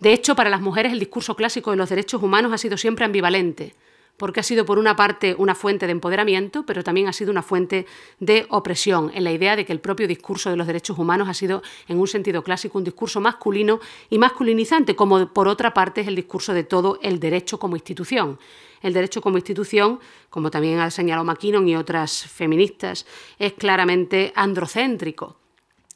De hecho, para las mujeres el discurso clásico de los derechos humanos ha sido siempre ambivalente porque ha sido por una parte una fuente de empoderamiento, pero también ha sido una fuente de opresión, en la idea de que el propio discurso de los derechos humanos ha sido, en un sentido clásico, un discurso masculino y masculinizante, como por otra parte es el discurso de todo el derecho como institución. El derecho como institución, como también ha señalado McKinnon y otras feministas, es claramente androcéntrico.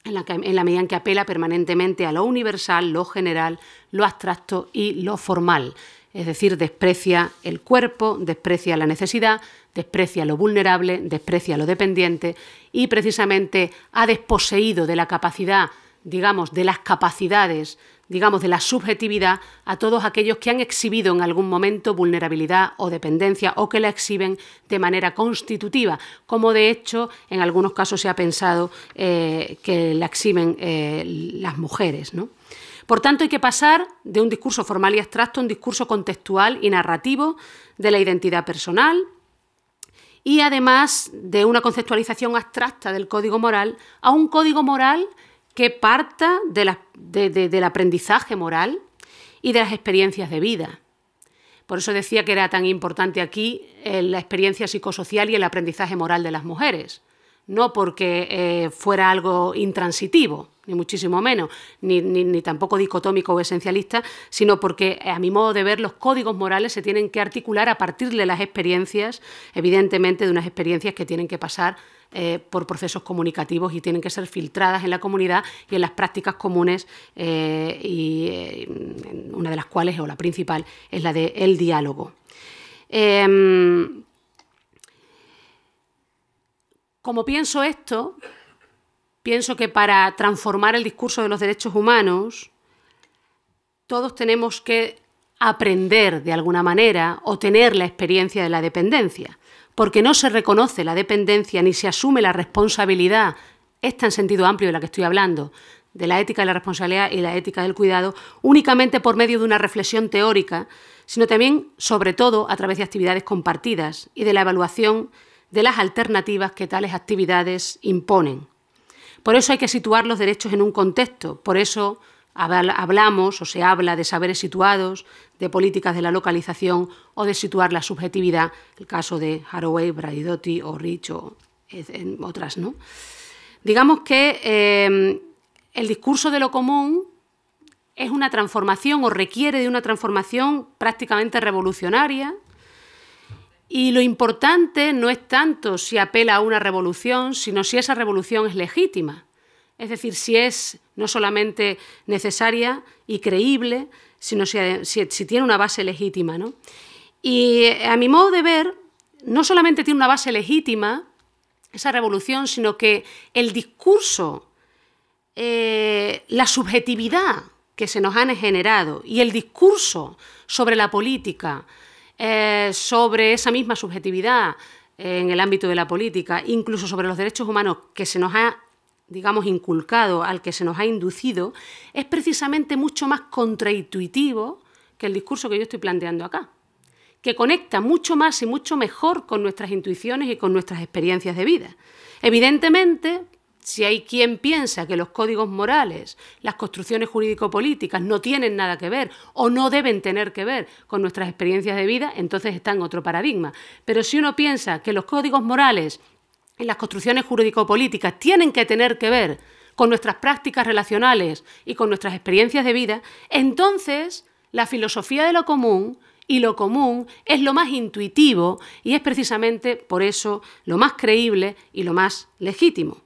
En la, en la, medida en que apela permanentemente a lo universal, lo general, lo abstracto y lo formal es decir, desprecia el cuerpo, desprecia la necesidad, desprecia lo vulnerable, desprecia lo dependiente y precisamente ha desposeído de la capacidad, digamos, de las capacidades, digamos, de la subjetividad a todos aquellos que han exhibido en algún momento vulnerabilidad o dependencia o que la exhiben de manera constitutiva, como de hecho en algunos casos se ha pensado eh, que la exhiben eh, las mujeres, ¿no? Por tanto, hay que pasar de un discurso formal y abstracto a un discurso contextual y narrativo de la identidad personal y además de una conceptualización abstracta del código moral a un código moral que parta del aprendizaje moral y de las experiencias de vida. Por eso decía que era tan importante aquí eh, la experiencia psicosocial y el aprendizaje moral de las mujeres, no porque eh, fuera algo intransitivo ni muchísimo menos, ni, tampoco dicotómico o esencialista, sino porque, eh, a mi modo de ver, los códigos morales se tienen que articular a partir de las experiencias, evidentemente de unas experiencias que tienen que pasar eh, por procesos comunicativos y tienen que ser filtradas en la comunidad y en las prácticas comunes, eh, y una de las cuales, o la principal, es la del diálogo. Em, como pienso esto, pienso que para transformar el discurso de los derechos humanos, todos tenemos que aprender de alguna manera o tener la experiencia de la dependencia, porque no se reconoce la dependencia ni se asume la responsabilidad, esta en sentido amplio de la que estoy hablando, de la ética de la responsabilidad y la ética del cuidado, únicamente por medio de una reflexión teórica, sino también, sobre todo, a través de actividades compartidas y de la evaluación de las alternativas que tales actividades imponen. Por eso hay que situar los derechos en un contexto, por eso hablamos o se habla de saberes situados, de políticas de la localización o de situar la subjetividad, el caso de Haraway, Bradidotti o Rich o en otras. Digamos que em, el discurso de lo común es una transformación o requiere de una transformación prácticamente revolucionaria y lo importante no es tanto si apela a una revolución, sino si esa revolución es legítima. Es decir, si es no solamente necesaria y creíble, sino si, tiene una base legítima. Y eh, a mi modo de ver, no solamente tiene una base legítima esa revolución, sino que el discurso, eh, la subjetividad que se nos han generado y el discurso sobre la política, eh, sobre esa misma subjetividad eh, en el ámbito de la política, incluso sobre los derechos humanos que se nos ha digamos, inculcado, al que se nos ha inducido, es precisamente mucho más contraintuitivo que el discurso que yo estoy planteando acá, que conecta mucho más y mucho mejor con nuestras intuiciones y con nuestras experiencias de vida. Evidentemente, si hay quien piensa que los códigos morales, las construcciones jurídico-políticas no tienen nada que ver o no deben tener que ver con nuestras experiencias de vida, entonces está en otro paradigma. Pero si uno piensa que los códigos morales y las construcciones jurídico-políticas tienen que tener que ver con nuestras prácticas relacionales y con nuestras experiencias de vida, entonces la filosofía de lo común y lo común es lo más intuitivo y es precisamente por eso lo más creíble y lo más legítimo.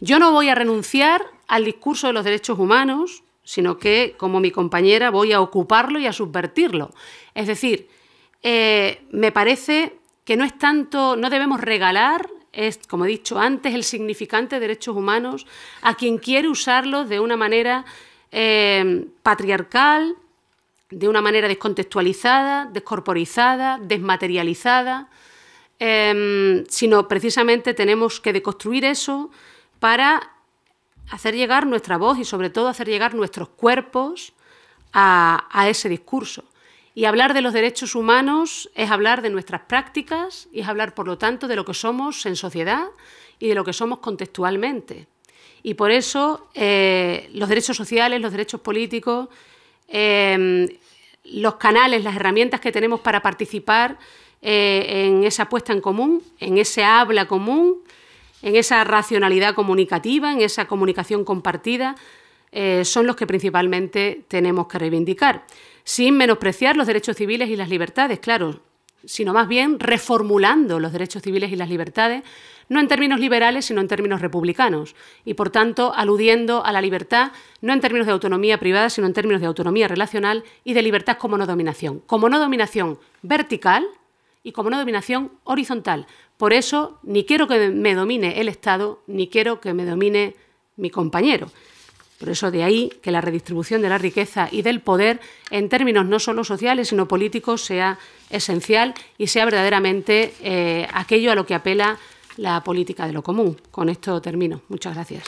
Yo no voy a renunciar al discurso de los derechos humanos, sino que, como mi compañera, voy a ocuparlo y a subvertirlo. Es decir, eh, me parece que no es tanto, no debemos regalar, es, como he dicho antes, el significante de derechos humanos a quien quiere usarlos de una manera eh, patriarcal, de una manera descontextualizada, descorporizada, desmaterializada, em, sino precisamente tenemos que deconstruir eso para hacer llegar nuestra voz y sobre todo hacer llegar nuestros cuerpos a, ese discurso. Y hablar de los derechos humanos es hablar de nuestras prácticas y es hablar, por lo tanto, de lo que somos en sociedad y de lo que somos contextualmente. Y por eso eh, los derechos sociales, los derechos políticos, em, los canales, las herramientas que tenemos para participar eh, en esa apuesta en común, en ese habla común, en esa racionalidad comunicativa, en esa comunicación compartida, eh, son los que principalmente tenemos que reivindicar, sin menospreciar los derechos civiles y las libertades, claro, sino más bien reformulando los derechos civiles y las libertades, no en términos liberales, sino en términos republicanos, y por tanto aludiendo a la libertad, no en términos de autonomía privada, sino en términos de autonomía relacional y de libertad como no dominación. Como no dominación vertical, y como una dominación horizontal. Por eso ni quiero que me domine el Estado, ni quiero que me domine mi compañero. Por eso de ahí que la redistribución de la riqueza y del poder en términos no solo sociales, sino políticos, sea esencial y sea verdaderamente eh, aquello a lo que apela la política de lo común. Con esto termino. Muchas gracias.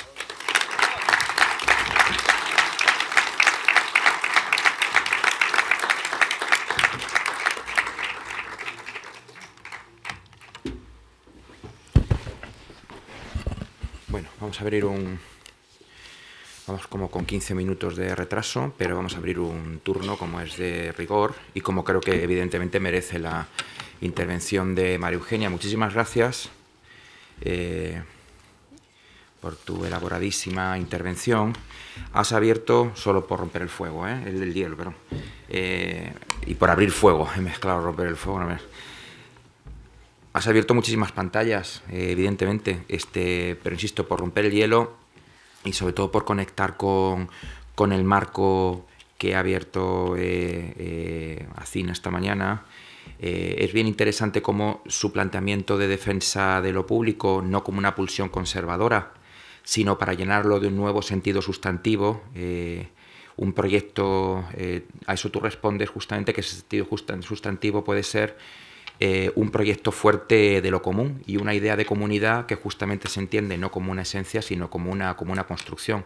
Bueno, vamos a abrir un... Vamos como con 15 minutos de retraso, pero vamos a abrir un turno como es de rigor y como creo que evidentemente merece la intervención de María Eugenia. Muchísimas gracias eh, por tu elaboradísima intervención. Has abierto solo por romper el fuego, ¿eh? el del hielo, perdón. Eh, y por abrir fuego, he mezclado romper el fuego. No me has abierto muchísimas pantallas, eh, evidentemente, este, pero insisto, por romper el hielo y sobre todo por conectar con, el marco que ha abierto eh, eh esta mañana. Eh, es bien interesante como su planteamiento de defensa de lo público, no como una pulsión conservadora, sino para llenarlo de un nuevo sentido sustantivo un proyecto, a eso tú respondes justamente que ese sentido sustantivo puede ser eh, un proyecto fuerte de lo común y una idea de comunidad que justamente se entiende no como una esencia, sino como una, como una construcción.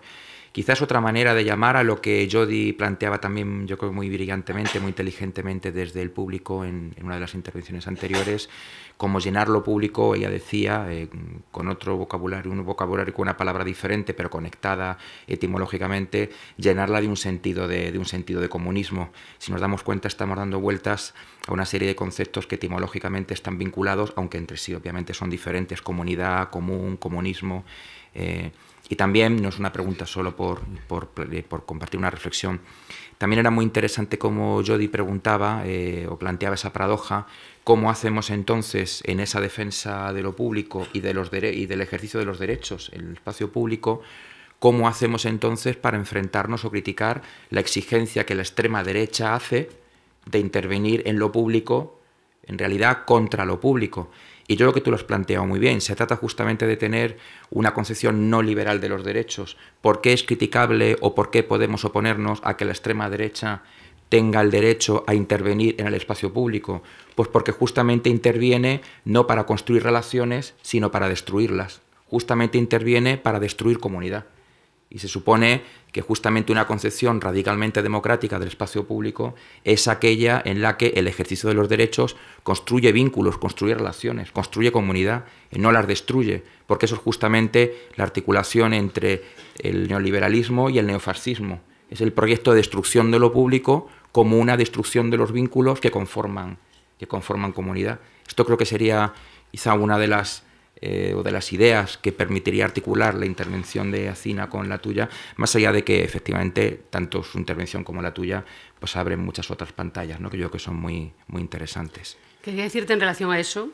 Quizás otra manera de llamar a lo que Jody planteaba también, yo creo muy brillantemente, muy inteligentemente desde el público en, una de las intervenciones anteriores, como llenar lo público, ella decía, eh, con otro vocabulario, un vocabulario con una palabra diferente, pero conectada etimológicamente, llenarla de un sentido de, un sentido de comunismo. Si nos damos cuenta, estamos dando vueltas a una serie de conceptos que etimológicamente están vinculados, aunque entre sí obviamente son diferentes, comunidad, común, comunismo. Eh, y también, no es una pregunta solo por, eh, por, compartir una reflexión, también era muy interesante cómo Jody preguntaba eh, o planteaba esa paradoja, cómo hacemos entonces en esa defensa de lo público y, de los y del ejercicio de los derechos en el espacio público, cómo hacemos entonces para enfrentarnos o criticar la exigencia que la extrema derecha hace de intervenir en lo público, en realidad contra lo público. Y yo creo que tú lo has planteado muy bien. Se trata justamente de tener una concepción no liberal de los derechos. ¿Por qué es criticable o por qué podemos oponernos a que la extrema derecha tenga el derecho a intervenir en el espacio público? Pues porque justamente interviene no para construir relaciones, sino para destruirlas. Justamente interviene para destruir comunidad. Y se supone que justamente una concepción radicalmente democrática del espacio público es aquella en la que el ejercicio de los derechos construye vínculos, construye relaciones, construye comunidad, y no las destruye, porque eso es justamente la articulación entre el neoliberalismo y el neofascismo. Es el proyecto de destrucción de lo público como una destrucción de los vínculos que conforman, que conforman comunidad. Esto creo que sería quizá una de las eh, o de las ideas que permitiría articular la intervención de Acina con la tuya, más allá de que efectivamente tanto su intervención como la tuya pues abren muchas otras pantallas, ¿no? que yo creo que son muy, muy interesantes. Quería decirte en relación a eso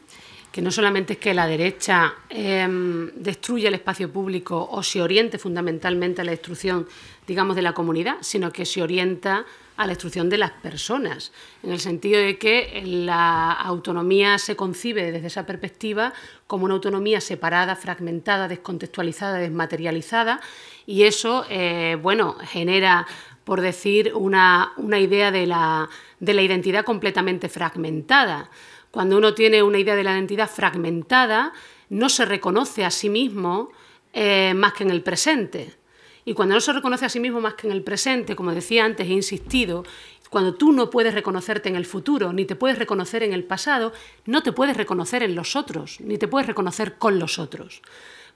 que no solamente es que la derecha em, destruye el espacio público o se oriente fundamentalmente a la destrucción, digamos, de la comunidad, sino que se orienta a la instrucción de las personas, en el sentido de que la autonomía se concibe desde esa perspectiva como una autonomía separada, fragmentada, descontextualizada, desmaterializada, y eso, eh, bueno, genera por decir una, idea de la, de la identidad completamente fragmentada. Cuando uno tiene una idea de la identidad fragmentada, no se reconoce a sí mismo eh, más que en el presente. Y cuando no se reconoce a sí mismo más que en el presente, como decía antes, e insistido, cuando tú no puedes reconocerte en el futuro, ni te puedes reconocer en el pasado, no te puedes reconocer en los otros, ni te puedes reconocer con los otros.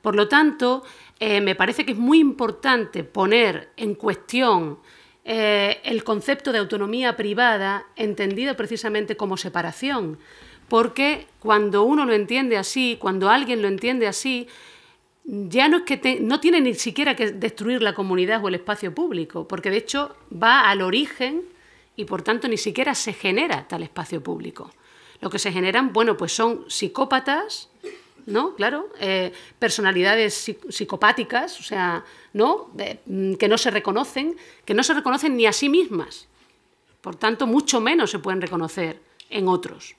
Por lo tanto, eh, me parece que es muy importante poner en cuestión eh, el concepto de autonomía privada, entendido precisamente como separación, porque cuando uno lo entiende así, cuando alguien lo entiende así, ya no es que no tiene ni siquiera que destruir la comunidad o el espacio público, porque de hecho va al origen y por tanto ni siquiera se genera tal espacio público. Lo que se generan, bueno, pues son psicópatas, ¿no? Claro, eh, personalidades psicopáticas, o sea, ¿no? Eh, mm, que no se reconocen, que no se reconocen ni a sí mismas. Por tanto, mucho menos se pueden reconocer en otros.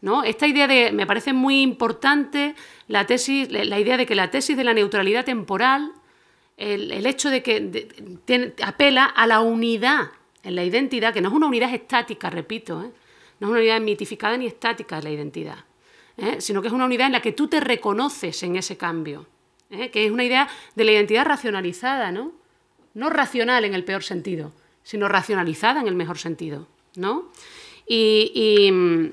¿no? Esta idea de, me parece muy importante la, tesis, la idea de que la tesis de la neutralidad temporal, el, hecho de que apela a la unidad en la identidad, que no es una unidad estática, repito, ¿eh? no es una unidad mitificada ni estática la identidad, ¿eh? sino que es una unidad en la que tú te reconoces en ese cambio, ¿eh? que es una idea de la identidad racionalizada, ¿no? No racional en el peor sentido, sino racionalizada en el mejor sentido, ¿no? y mm,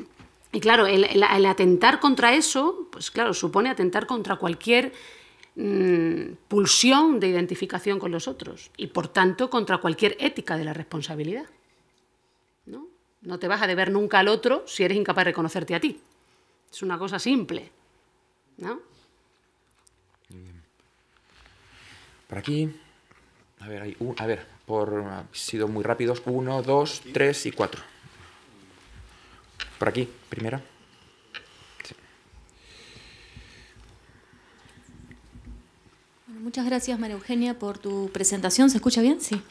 y claro, el, atentar contra eso, pues claro, supone atentar contra cualquier mm, pulsión de identificación con los otros y por tanto contra cualquier ética de la responsabilidad. ¿no? te vas a deber nunca al otro si eres incapaz de reconocerte a ti. Es una cosa simple. Por aquí, a ver, por, ha sido muy rápidos, uno, dos, tres y cuatro. Por aquí, primero. muchas gracias, María Eugenia, por tu presentación. ¿Se escucha bien? Sí.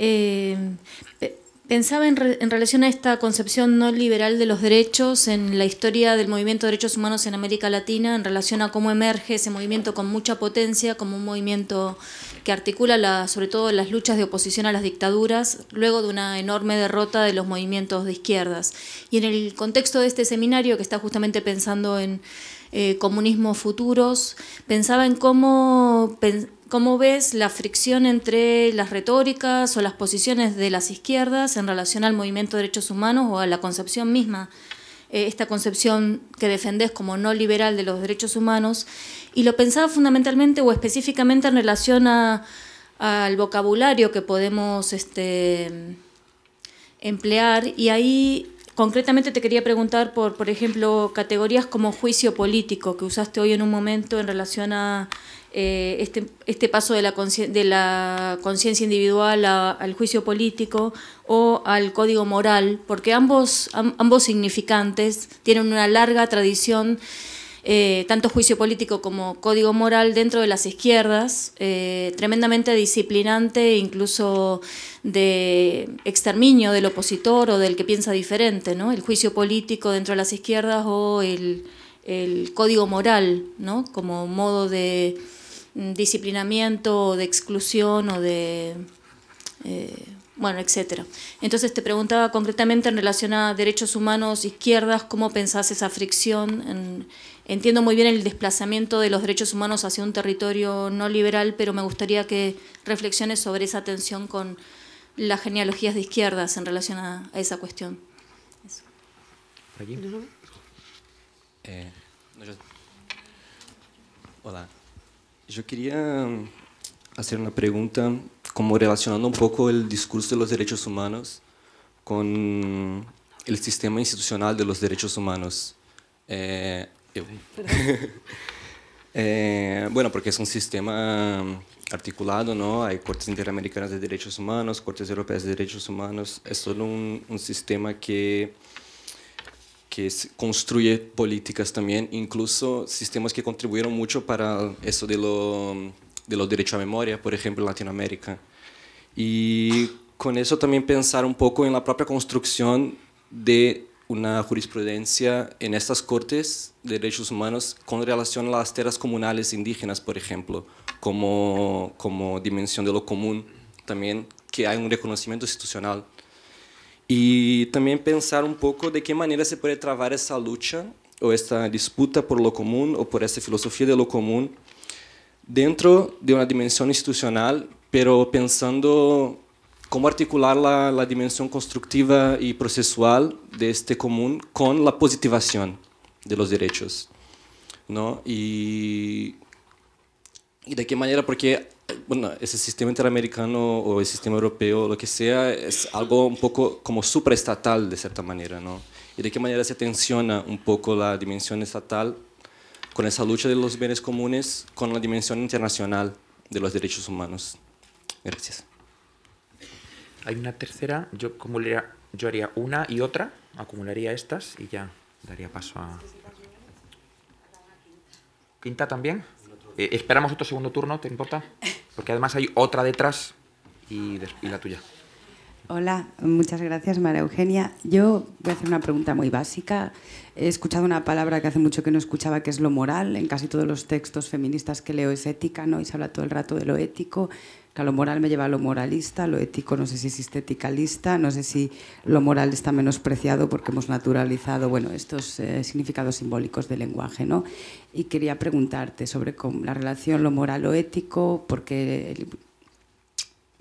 Eh, Pensaba en, en, relación a esta concepción no liberal de los derechos, en la historia del movimiento de derechos humanos en América Latina, en relación a cómo emerge ese movimiento con mucha potencia, como un movimiento que articula la, sobre todo las luchas de oposición a las dictaduras, luego de una enorme derrota de los movimientos de izquierdas. Y en el contexto de este seminario, que está justamente pensando en eh, comunismos futuros, pensaba en cómo, cómo ves la fricción entre las retóricas o las posiciones de las izquierdas en relación al movimiento de derechos humanos o a la concepción misma eh, esta concepción que defendés como no liberal de los derechos humanos, y lo pensaba fundamentalmente o específicamente en relación a, al vocabulario que podemos este, emplear, y ahí Concretamente te quería preguntar por, por ejemplo, categorías como juicio político, que usaste hoy en un momento en relación a eh, este, este paso de la, de la conciencia individual al juicio político o al código moral, porque ambos, ambos significantes tienen una larga tradición eh, tanto juicio político como código moral dentro de las izquierdas, eh, tremendamente disciplinante, incluso de exterminio del opositor o del que piensa diferente, ¿no? El juicio político dentro de las izquierdas o el, código moral, ¿no? Como modo de mm, disciplinamiento o de exclusión o de... Eh, bueno, etcétera. Entonces te preguntaba concretamente en relación a derechos humanos, izquierdas, cómo pensás esa fricción en, Entiendo muy bien el desplazamiento de los derechos humanos hacia un territorio no liberal, pero me gustaría que reflexiones sobre esa tensión con las genealogías de izquierdas en relación a, esa cuestión. Eh, hola. Yo quería um, hacer una pregunta como relacionando un poco el discurso de los derechos humanos con el sistema institucional de los derechos humanos. Eh, Eh, bueno, porque es un sistema mm, articulado, no hay cortes interamericanas de Derechos humanos, cortes Europeas de Derechos humanos. es solo un sistema que que construye políticas también, incluso sistemas que contribuyeron mucho para eso de, de los derechos a memoria, por ejemplo, en Latinoamérica. Y con eso también pensar un poco en la propia construcción de una jurisprudencia en estas cortes de derechos humanos con relación a las terras comunales indígenas, por ejemplo, como, como dimensión de lo común, también que hay un reconocimiento institucional. Y también pensar un poco de qué manera se puede trabar esa lucha o esta disputa por lo común o por esta filosofía de lo común dentro de una dimensión institucional, pero pensando cómo articular la, dimensión constructiva y procesual de este común con la positivación de los derechos. ¿no? Y, y de qué manera, porque bueno, ese sistema interamericano o el sistema europeo, lo que sea, es algo un poco como supraestatal de cierta manera. ¿no? Y de qué manera se tensiona un poco la dimensión estatal con esa lucha de los bienes comunes con la dimensión internacional de los derechos humanos. Gracias. Hay una tercera, yo, acumularía, yo haría una y otra, acumularía estas y ya daría paso a... ¿Quinta también? Eh, esperamos otro segundo turno, ¿te importa? Porque además hay otra detrás y la tuya. Hola, muchas gracias María Eugenia. Yo voy a hacer una pregunta muy básica. He escuchado una palabra que hace mucho que no escuchaba, que es lo moral. En casi todos los textos feministas que leo es ética, ¿no? Y se habla todo el rato de lo ético. Que lo moral me lleva a lo moralista, lo ético no sé si es esteticalista, no sé si lo moral está menospreciado porque hemos naturalizado, bueno, estos eh, significados simbólicos del lenguaje, ¿no? Y quería preguntarte sobre la relación lo moral lo ético, porque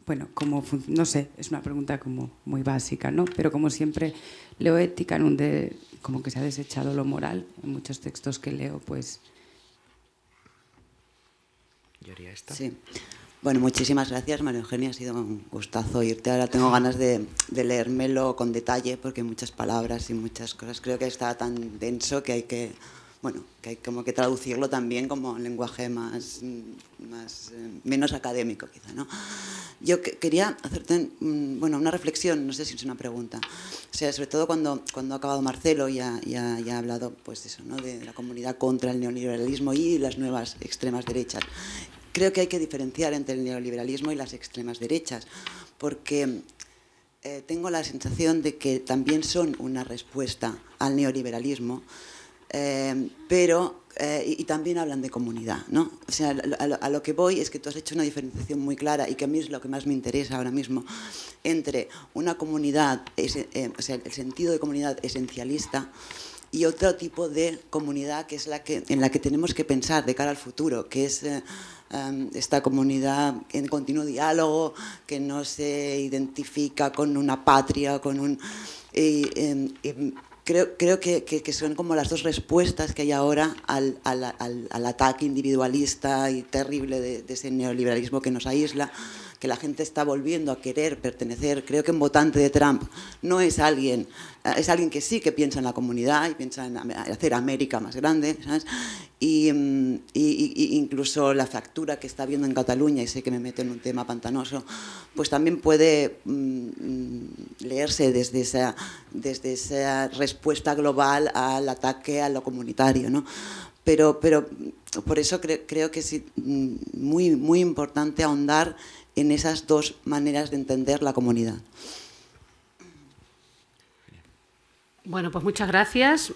bueno, como, no sé, es una pregunta como muy básica, ¿no? Pero como siempre leo ética, en un de, como que se ha desechado lo moral, en muchos textos que leo, pues... Yo haría esto. Sí. Bueno, muchísimas gracias, María Eugenia. Ha sido un gustazo oírte. Ahora tengo ganas de, de, leérmelo con detalle porque hay muchas palabras y muchas cosas. Creo que está tan denso que hay que bueno, que hay como que traducirlo también como un lenguaje más, mm, eh, menos académico quizá, ¿no? Yo quería hacerte, mm, bueno, una reflexión, no sé si es una pregunta, o sea, sobre todo cuando, cuando ha acabado Marcelo y ha, ha, hablado, pues eso, ¿no? De la comunidad contra el neoliberalismo y las nuevas extremas derechas. Creo que hay que diferenciar entre el neoliberalismo y las extremas derechas, porque eh, tengo la sensación de que también son una respuesta al neoliberalismo, eh, pero eh, y, también hablan de comunidad, ¿no? O sea, a lo, que voy es que tú has hecho una diferenciación muy clara y que a mí es lo que más me interesa ahora mismo entre una comunidad, eh, o sea, el sentido de comunidad esencialista y otro tipo de comunidad que es la que en la que tenemos que pensar de cara al futuro, que es em, esta comunidad en continuo diálogo, que no se identifica con una patria, con un em, creo, que, son como las dos respuestas que hay ahora al, ataque individualista y terrible de, ese neoliberalismo que nos aísla que la gente está volviendo a querer pertenecer. Creo que un votante de Trump no es alguien, eh, es alguien que sí que piensa en la comunidad y piensa en hacer América más grande, ¿sabes? Y, mm, incluso la fractura que está habiendo en Cataluña, y sé que me meto en un tema pantanoso, pues también puede mm, mm, leerse desde esa, desde esa respuesta global al ataque a lo comunitario, ¿no? Pero, pero por eso creo que es muy, muy importante ahondar en esas dos maneras de entender la comunidad. Bueno, pues muchas gracias.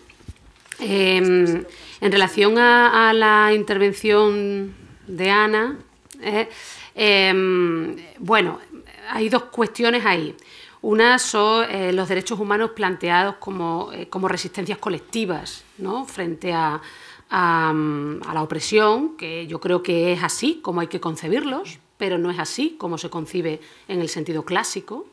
Em, en relación a, la intervención de Ana, eh, em, bueno, hay dos cuestiones ahí. Una son eh, los derechos humanos planteados como, eh, resistencias colectivas ¿no? frente a la opresión, que yo creo que es así como hay que concebirlos pero no es así como se concibe en el sentido clásico.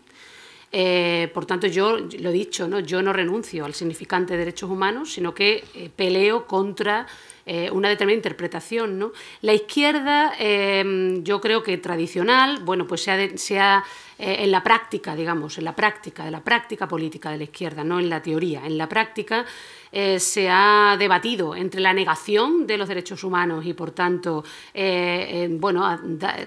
Eh, por tanto, yo lo he dicho, ¿no? yo no renuncio al significante de derechos humanos, sino que eh, peleo contra eh, una determinada interpretación. ¿no? La izquierda, yo creo que tradicional, bueno, pues sea, sea en la práctica, digamos, en la práctica, de la práctica política de la izquierda, no en la teoría, en la práctica eh, se ha debatido entre la negación de los derechos humanos y, por tanto, eh, eh, bueno,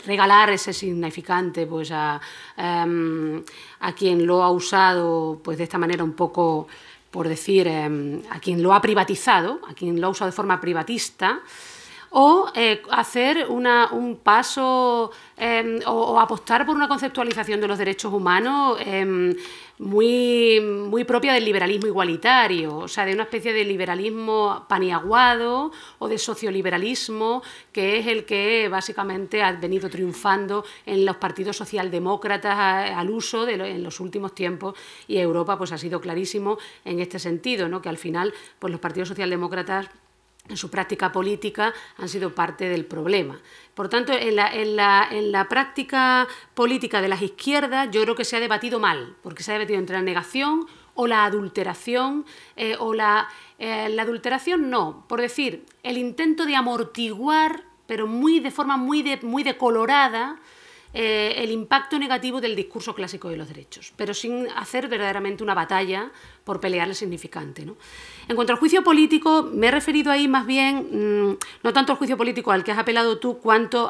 regalar ese significante pues, a, em, a, quien lo ha usado pues, de esta manera un poco por decir, em, a quien lo ha privatizado, a quien lo ha usado de forma privatista, o eh, hacer un paso em, o, apostar por una conceptualización de los derechos humanos em, muy, propia del liberalismo igualitario, o sea, de una especie de liberalismo paniaguado o de socioliberalismo, que es el que básicamente ha venido triunfando en los partidos socialdemócratas al uso en los últimos tiempos y Europa pues ha sido clarísimo en este sentido, ¿no? que al final pues los partidos socialdemócratas en su práctica política han sido parte del problema. Por tanto, en la, práctica política de las izquierdas yo creo que se ha debatido mal, porque se ha debatido entre la negación o la adulteración, eh, o la, eh, la adulteración no, por decir, el intento de amortiguar, pero muy de forma muy, de, muy decolorada, eh, el impacto negativo del discurso clásico de los derechos, pero sin hacer verdaderamente una batalla por pelear el significante. En cuanto al juicio político, me he referido ahí más bien, mm, no tanto al juicio político al que has apelado tú, cuanto eh,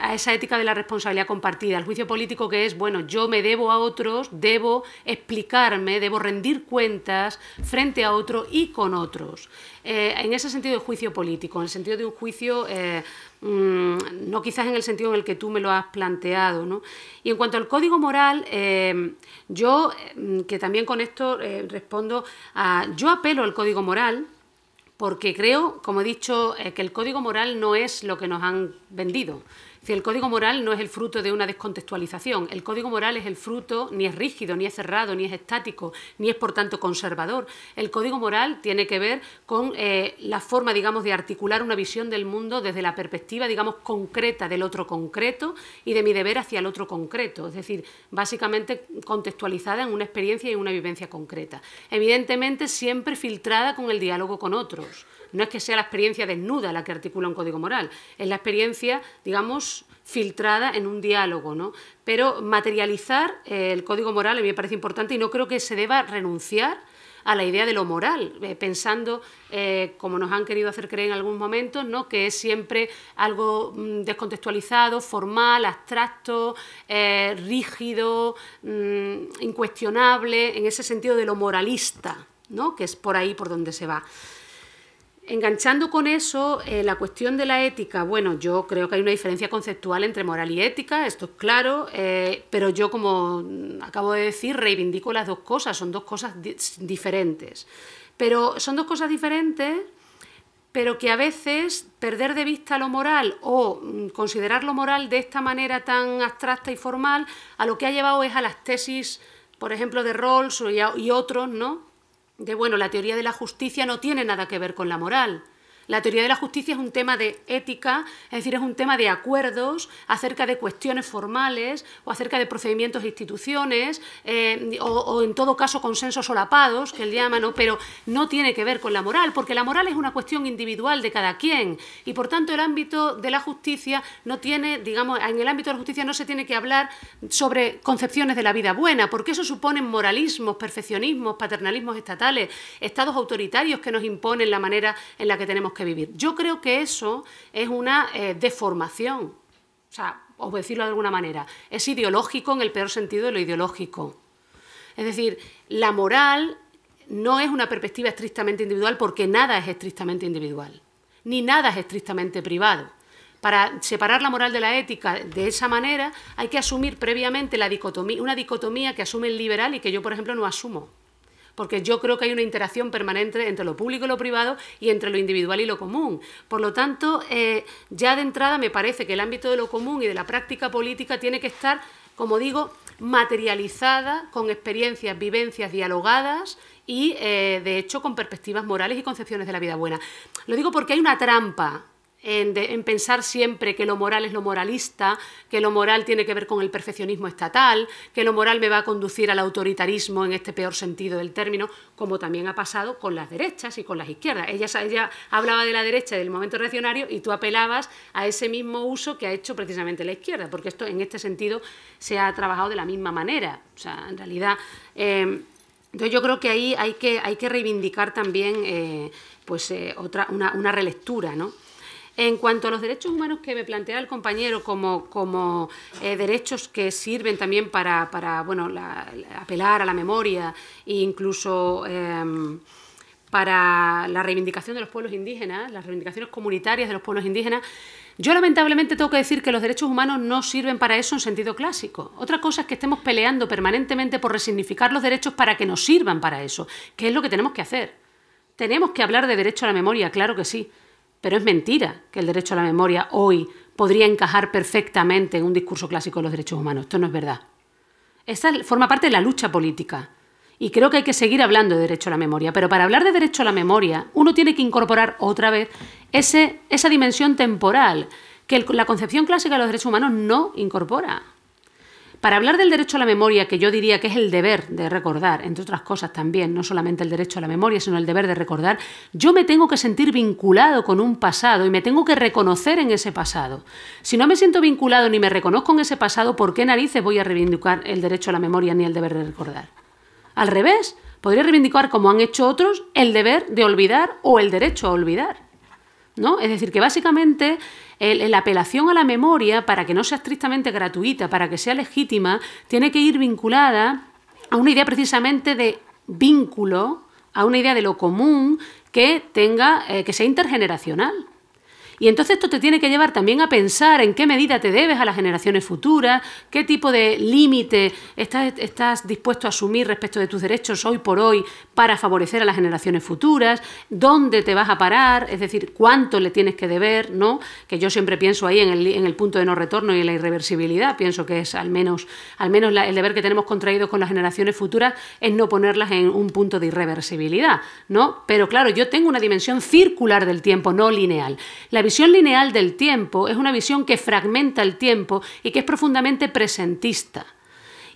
a, esa ética de la responsabilidad compartida, el juicio político que es, bueno, yo me debo a otros, debo explicarme, debo rendir cuentas frente a otro y con otros. Eh, en ese sentido de juicio político, en el sentido de un juicio Mm, no quizás en el sentido en el que tú me lo has planteado. ¿no? Y en cuanto al código moral, eh, yo, mm, que también con esto eh, respondo, a, yo apelo al código moral porque creo, como he dicho, eh, que el código moral no es lo que nos han vendido. Si el código moral no es el fruto de una descontextualización, el código moral es el fruto, ni es rígido, ni es cerrado, ni es estático, ni es por tanto conservador. El código moral tiene que ver con eh, la forma, digamos, de articular una visión del mundo desde la perspectiva, digamos, concreta del otro concreto y de mi deber hacia el otro concreto, es decir, básicamente contextualizada en una experiencia y una vivencia concreta. Evidentemente, siempre filtrada con el diálogo con otros. No es que sea la experiencia desnuda la que articula un código moral, es la experiencia, digamos, filtrada en un diálogo, ¿no? Pero materializar el código moral a mí me parece importante y no creo que se deba renunciar a la idea de lo moral, eh, pensando, eh, como nos han querido hacer creer en algunos momentos, ¿no? que es siempre algo mm, descontextualizado, formal, abstracto, eh, rígido, mm, incuestionable, en ese sentido de lo moralista, ¿no? que es por ahí por donde se va. Enganchando con eso, eh, la cuestión de la ética, bueno, yo creo que hay una diferencia conceptual entre moral y ética, esto es claro, eh, pero yo como acabo de decir, reivindico las dos cosas, son dos cosas diferentes. Pero son dos cosas diferentes, pero que a veces perder de vista lo moral o mm, considerar lo moral de esta manera tan abstracta y formal, a lo que ha llevado es a las tesis, por ejemplo, de Rawls y otros, ¿no? de, bueno, la teoría de la justicia no tiene nada que ver con la moral, la teoría de la justicia es un tema de ética, es decir, es un tema de acuerdos acerca de cuestiones formales o acerca de procedimientos e instituciones eh, o, en todo caso consensos solapados, que él llama, pero no tiene que ver con la moral, porque la moral es una cuestión individual de cada quien y por tanto el ámbito de la justicia no tiene, digamos, en el ámbito de la justicia no se tiene que hablar sobre concepciones de la vida buena, porque eso supone moralismos, perfeccionismos, paternalismos estatales, estados autoritarios que nos imponen la manera en la que tenemos que yo creo que eso es una eh, deformación, o sea, os decirlo de alguna manera, es ideológico en el peor sentido de lo ideológico. Es decir, la moral no es una perspectiva estrictamente individual porque nada es estrictamente individual, ni nada es estrictamente privado. Para separar la moral de la ética de esa manera hay que asumir previamente una dicotomía que asume el liberal y que yo, por ejemplo, no asumo porque yo creo que hay una interacción permanente entre lo público y lo privado y entre lo individual y lo común. Por lo tanto, eh, ya de entrada me parece que el ámbito de lo común y de la práctica política tiene que estar, como digo, materializada con experiencias, vivencias dialogadas y, eh, de hecho, con perspectivas morales y concepciones de la vida buena. Lo digo porque hay una trampa en, pensar siempre que lo moral es lo moralista, que lo moral tiene que ver con el perfeccionismo estatal, que lo moral me va a conducir al autoritarismo en este peor sentido del término, como también ha pasado con las derechas y con las izquierdas. Ella, hablaba de la derecha y del momento reaccionario y tú apelabas a ese mismo uso que ha hecho precisamente la izquierda, porque esto en este sentido se ha trabajado de la misma manera. O sea, en realidad... Em, entonces yo creo que ahí hay que, hay que reivindicar también eh, pues, eh, otra, una, una relectura, ¿no? En cuanto a los derechos humanos que me plantea el compañero como, eh, derechos que sirven también para, apelar a la memoria e incluso... Em, para la reivindicación de los pueblos indígenas, las reivindicaciones comunitarias de los pueblos indígenas. Yo lamentablemente tengo que decir que los derechos humanos no sirven para eso en sentido clásico. Otra cosa es que estemos peleando permanentemente por resignificar los derechos para que nos sirvan para eso, que es lo que tenemos que hacer. Tenemos que hablar de derecho a la memoria, claro que sí, pero es mentira que el derecho a la memoria hoy podría encajar perfectamente en un discurso clásico de los derechos humanos. Esto no es verdad. Esta forma parte de la lucha política. Y creo que hay que seguir hablando de derecho a la memoria. Pero para hablar de derecho a la memoria, uno tiene que incorporar otra vez esa dimensión temporal que la concepción clásica de los derechos humanos no incorpora. Para hablar del derecho a la memoria, que yo diría que es el deber de recordar, entre otras cosas también, no solamente el derecho a la memoria, sino el deber de recordar, yo me tengo que sentir vinculado con un pasado y me tengo que reconocer en ese pasado. Si no me siento vinculado ni me reconozco en ese pasado, ¿por qué narices voy a reivindicar el derecho a la memoria ni el deber de recordar? Al revés, podría reivindicar, como han hecho otros, el deber de olvidar o el derecho a olvidar. ¿No? Es decir, que básicamente la apelación a la memoria, para que no sea estrictamente gratuita, para que sea legítima, tiene que ir vinculada a una idea precisamente de vínculo, a una idea de lo común que tenga, eh, que sea intergeneracional. Y entonces esto te tiene que llevar también a pensar en qué medida te debes a las generaciones futuras, qué tipo de límite estás, estás dispuesto a asumir respecto de tus derechos hoy por hoy para favorecer a las generaciones futuras, dónde te vas a parar, es decir, cuánto le tienes que deber, ¿no? Que yo siempre pienso ahí en el, en el punto de no retorno y en la irreversibilidad, pienso que es al menos, al menos el deber que tenemos contraídos con las generaciones futuras es no ponerlas en un punto de irreversibilidad, ¿no? Pero claro, yo tengo una dimensión circular del tiempo, no lineal. La la visión lineal del tiempo es una visión que fragmenta el tiempo y que es profundamente presentista.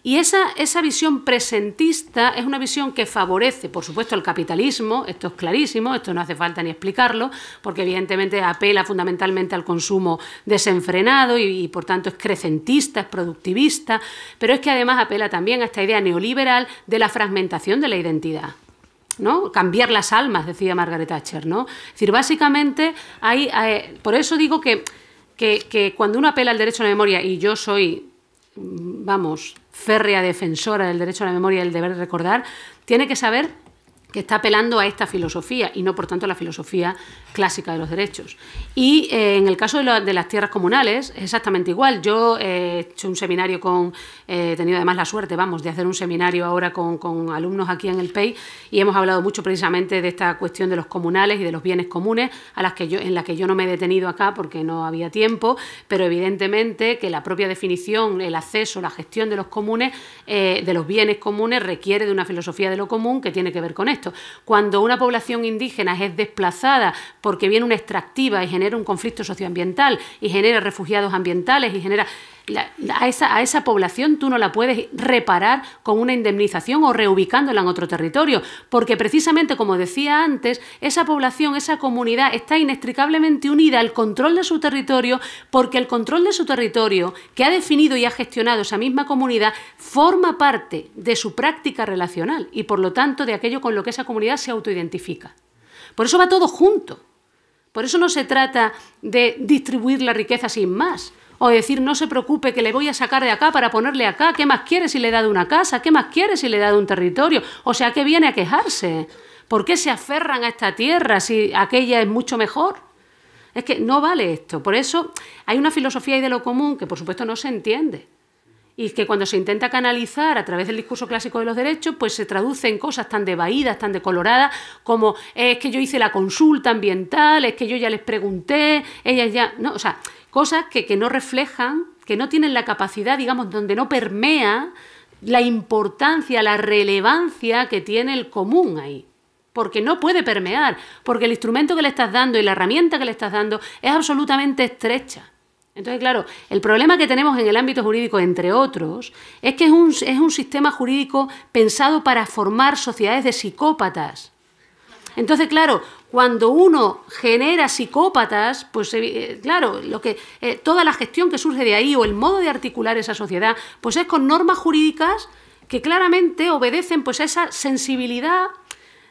Y esa, visión presentista es una visión que favorece, por supuesto, el capitalismo, esto es clarísimo, esto no hace falta ni explicarlo, porque evidentemente apela fundamentalmente al consumo desenfrenado y, y por tanto es crecentista, es productivista, pero es que además apela también a esta idea neoliberal de la fragmentación de la identidad. ¿no? Cambiar las almas, decía Margaret Thatcher, ¿no? Es decir, básicamente hay, eh, por eso digo que, que, que cuando uno apela al derecho a la memoria, y yo soy, mm, vamos, férrea defensora del derecho a la memoria y el deber de recordar, tiene que saber está apelando a esta filosofía y no, por tanto, a la filosofía clásica de los derechos. Y eh, en el caso de, las tierras comunales exactamente igual. Yo eh, he hecho un seminario con, eh, he tenido además la suerte, vamos, de hacer un seminario ahora con, alumnos aquí en el PEI y hemos hablado mucho precisamente de esta cuestión de los comunales y de los bienes comunes, a las que yo, en la que yo no me he detenido acá porque no había tiempo, pero evidentemente que la propia definición, el acceso, la gestión de los comunes, de los bienes comunes, requiere de una filosofía de lo común que tiene que ver con esto cuando una población indígena es desplazada porque viene una extractiva y genera un conflicto socioambiental y genera refugiados ambientales y genera a, esa, a esa población tú no la puedes reparar con una indemnización o reubicándola en otro territorio, porque precisamente, como decía antes, esa población, esa comunidad está inextricablemente unida al control de su territorio, porque el control de su territorio, que ha definido y ha gestionado esa misma comunidad, forma parte de su práctica relacional y, por lo tanto, de aquello con lo que esa comunidad se autoidentifica. Por eso va todo junto. Por eso no se trata de distribuir la riqueza sin más, o decir, no se preocupe, que le voy a sacar de acá para ponerle acá. ¿Qué más quiere si le he dado una casa? ¿Qué más quiere si le he dado un territorio? O sea, ¿qué viene a quejarse? ¿Por qué se aferran a esta tierra si aquella es mucho mejor? Es que no vale esto. Por eso hay una filosofía y de lo común que, por supuesto, no se entiende. Y que cuando se intenta canalizar a través del discurso clásico de los derechos, pues se traduce en cosas tan debaídas, tan decoloradas, como es que yo hice la consulta ambiental, es que yo ya les pregunté, ellas ya. No, o sea, cosas que, no reflejan, que no tienen la capacidad, digamos, donde no permea la importancia, la relevancia que tiene el común ahí. Porque no puede permear, porque el instrumento que le estás dando y la herramienta que le estás dando es absolutamente estrecha. Entonces, claro, el problema que tenemos en el ámbito jurídico, entre otros, es que es un, es un sistema jurídico pensado para formar sociedades de psicópatas. Entonces, claro, cuando uno genera psicópatas, pues eh, claro, lo que, eh, toda la gestión que surge de ahí o el modo de articular esa sociedad, pues es con normas jurídicas que claramente obedecen pues, a esa sensibilidad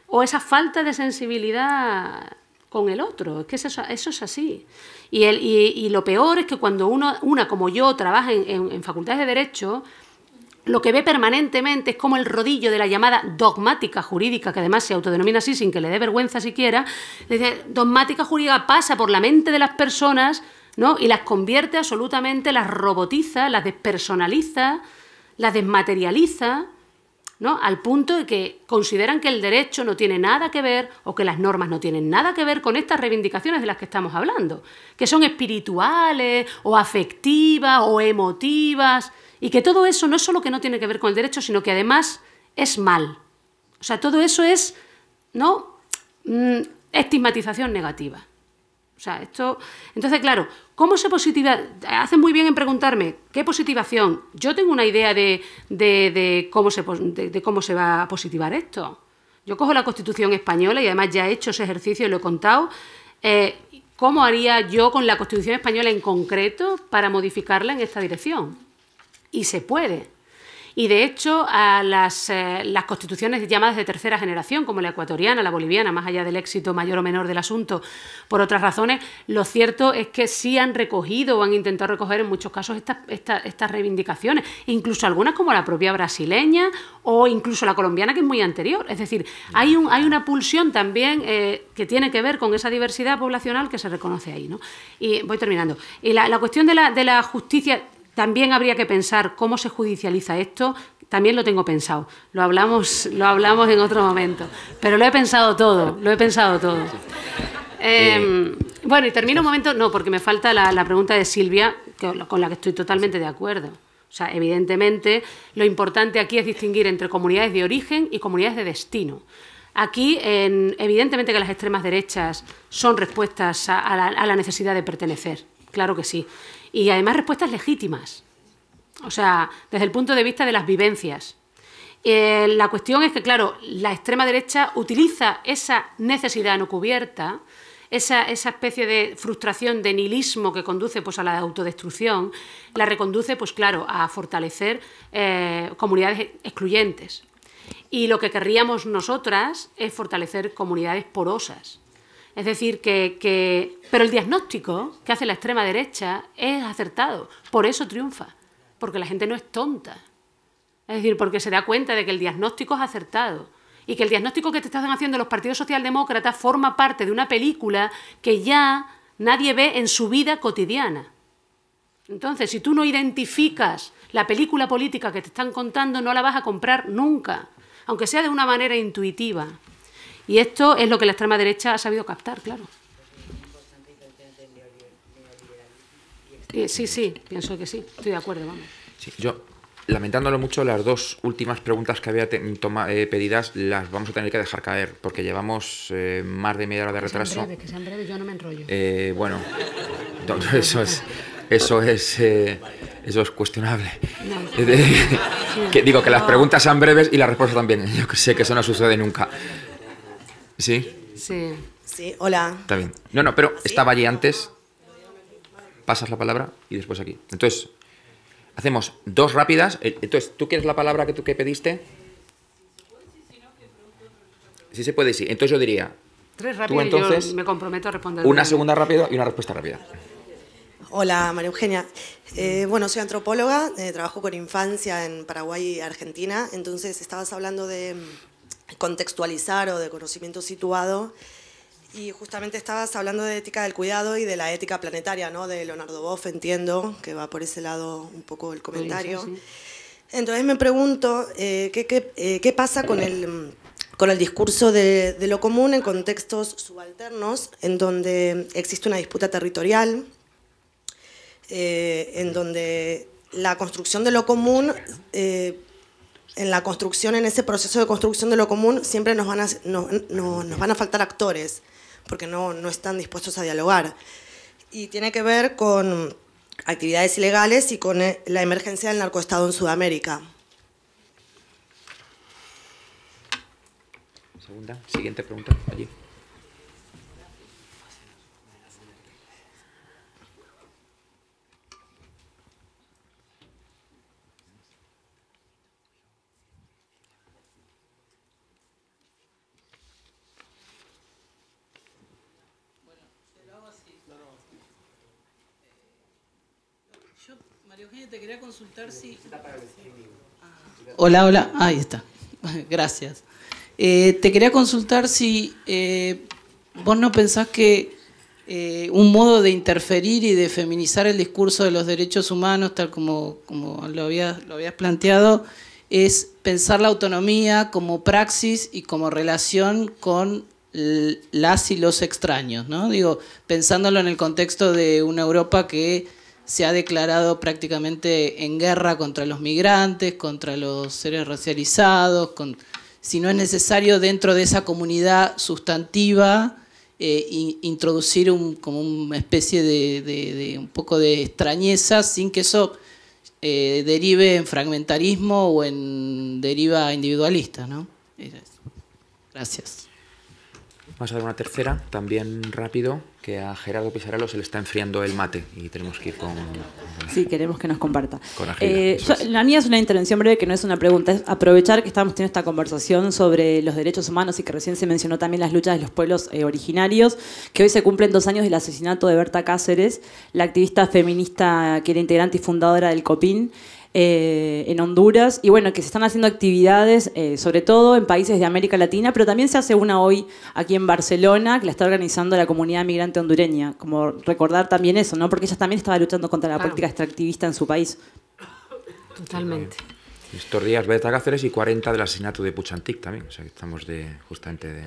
o esa falta de sensibilidad con el otro. Es que eso, es así. Y, el, y, lo peor es que cuando uno, una como yo trabaja en, en facultades de Derecho, lo que ve permanentemente es como el rodillo de la llamada dogmática jurídica, que además se autodenomina así sin que le dé vergüenza siquiera, decir, dogmática jurídica pasa por la mente de las personas ¿no? y las convierte absolutamente, las robotiza, las despersonaliza, las desmaterializa, ¿no? al punto de que consideran que el derecho no tiene nada que ver o que las normas no tienen nada que ver con estas reivindicaciones de las que estamos hablando, que son espirituales o afectivas o emotivas. Y que todo eso no es solo que no tiene que ver con el derecho, sino que además es mal. O sea, todo eso es, ¿no? Mm, estigmatización negativa. O sea, esto. Entonces, claro, ¿cómo se positiva? Hacen muy bien en preguntarme, ¿qué positivación? Yo tengo una idea de, cómo, se, cómo se va a positivar esto. Yo cojo la Constitución española y además ya he hecho ese ejercicio y lo he contado. Eh, ¿Cómo haría yo con la Constitución española en concreto para modificarla en esta dirección? y se puede. Y de hecho, a las, eh, las, constituciones llamadas de tercera generación, como la ecuatoriana, la boliviana, más allá del éxito mayor o menor del asunto, por otras razones, lo cierto es que sí han recogido o han intentado recoger en muchos casos estas, reivindicaciones, incluso algunas como la propia brasileña o incluso la colombiana, que es muy anterior. Es decir, hay, un, hay una pulsión también eh, que tiene que ver con esa diversidad poblacional que se reconoce ahí. ¿no? Y voy terminando. Y la, la cuestión de la, de la justicia también habría que pensar cómo se judicializa esto. También lo tengo pensado. Lo hablamos, lo hablamos en otro momento. Pero lo he pensado todo, lo he pensado todo. Em, bueno, y termino un momento, no, porque me falta la, pregunta de Silvia, con la que estoy totalmente de acuerdo. O sea, evidentemente, lo importante aquí es distinguir entre comunidades de origen y comunidades de destino. Aquí, evidentemente que las extremas derechas son respuestas a, la, necesidad de pertenecer, claro que sí y además respuestas legítimas. O sea, desde el punto de vista de las vivencias. Eh, la cuestión es que, claro, la extrema derecha utiliza esa necesidad no cubierta, esa, especie de frustración, de nihilismo que conduce pues, a la autodestrucción, la reconduce, pues claro, a fortalecer eh, comunidades excluyentes. Y lo que querríamos nosotras es fortalecer comunidades porosas, es decir, que, que, Pero el diagnóstico que hace la extrema derecha es acertado. Por eso triunfa. Porque la gente no es tonta. Es decir, porque se da cuenta de que el diagnóstico es acertado. Y que el diagnóstico que te están haciendo los partidos socialdemócratas forma parte de una película que ya nadie ve en su vida cotidiana. Entonces, si tú no identificas la película política que te están contando, no la vas a comprar nunca, aunque sea de una manera intuitiva. Y esto es lo que la extrema derecha ha sabido captar, claro. Sí, sí, pienso que sí, estoy de acuerdo, yo, lamentándolo mucho, las dos últimas preguntas que había eh, pedidas las vamos a tener que dejar caer, porque llevamos eh, más de media hora de retraso. Que sean bueno, eso es... Eso es, eh, eso es cuestionable. digo, que las preguntas sean breves y la respuesta también. Yo sé que eso no sucede nunca. Sí. Sí. Sí, hola. Está bien. No, no, pero estaba allí antes. Pasas la palabra y después aquí. Entonces, hacemos dos rápidas. Eh, entonces, ¿tú quieres la palabra que tú que pediste? Sí se puede, sí. Entonces yo diría... Tres rápidas me comprometo a responder. Una segunda rápida y una respuesta rápida. Hola, María Eugenia. Eh, bueno, soy antropóloga, eh, trabajo con infancia en Paraguay y Argentina. Entonces, estabas hablando de contextualizar o de conocimiento situado. Y justamente estabas hablando de ética del cuidado y de la ética planetaria, ¿no? De Leonardo Boff, entiendo, que va por ese lado un poco el comentario. Entonces me pregunto, eh, eh, ¿qué, pasa con el, con el discurso de, lo común en contextos subalternos, en donde existe una disputa territorial, eh, en donde la construcción de lo común en la construcción, en ese proceso de construcción de lo común, siempre nos van a, nos van a faltar actores, porque no, no están dispuestos a dialogar. Y tiene que ver con actividades ilegales y con eh, la emergencia del narcoestado en Sudamérica. Segunda, siguiente pregunta, allí. te quería consultar si... Ah. Hola, hola, ahí está. Gracias. Eh, te quería consultar si eh, vos no pensás que eh, un modo de interferir y de feminizar el discurso de los derechos humanos, tal como, lo, habías, lo habías planteado, es pensar la autonomía como praxis y como relación con las y los extraños, ¿no? Digo, pensándolo en el contexto de una Europa que se ha declarado prácticamente en guerra contra los migrantes, contra los seres racializados, con, si no es necesario dentro de esa comunidad sustantiva eh, introducir como una especie de, un poco de extrañeza sin que eso eh, derive en fragmentarismo o en deriva individualista. ¿no? Gracias. Vamos a dar una tercera, también rápido que a Gerardo Pizarro se le está enfriando el mate y tenemos que ir con... Sí, queremos que nos comparta. Eh, la mía es una intervención breve que no es una pregunta, es aprovechar que estamos teniendo esta conversación sobre los derechos humanos y que recién se mencionó también las luchas de los pueblos eh, originarios, que hoy se cumplen dos años del asesinato de Berta Cáceres, la activista feminista que era integrante y fundadora del COPIN. Eh, en Honduras, y bueno, que se están haciendo actividades, eh, sobre todo en países de América Latina, pero también se hace una hoy aquí en Barcelona, que la está organizando la comunidad migrante hondureña, como recordar también eso, ¿no? Porque ella también estaba luchando contra la política extractivista en su país. Totalmente. Estos días Beta Cáceres y 40 del asesinato de Puchantic también, o sea que estamos de, justamente de...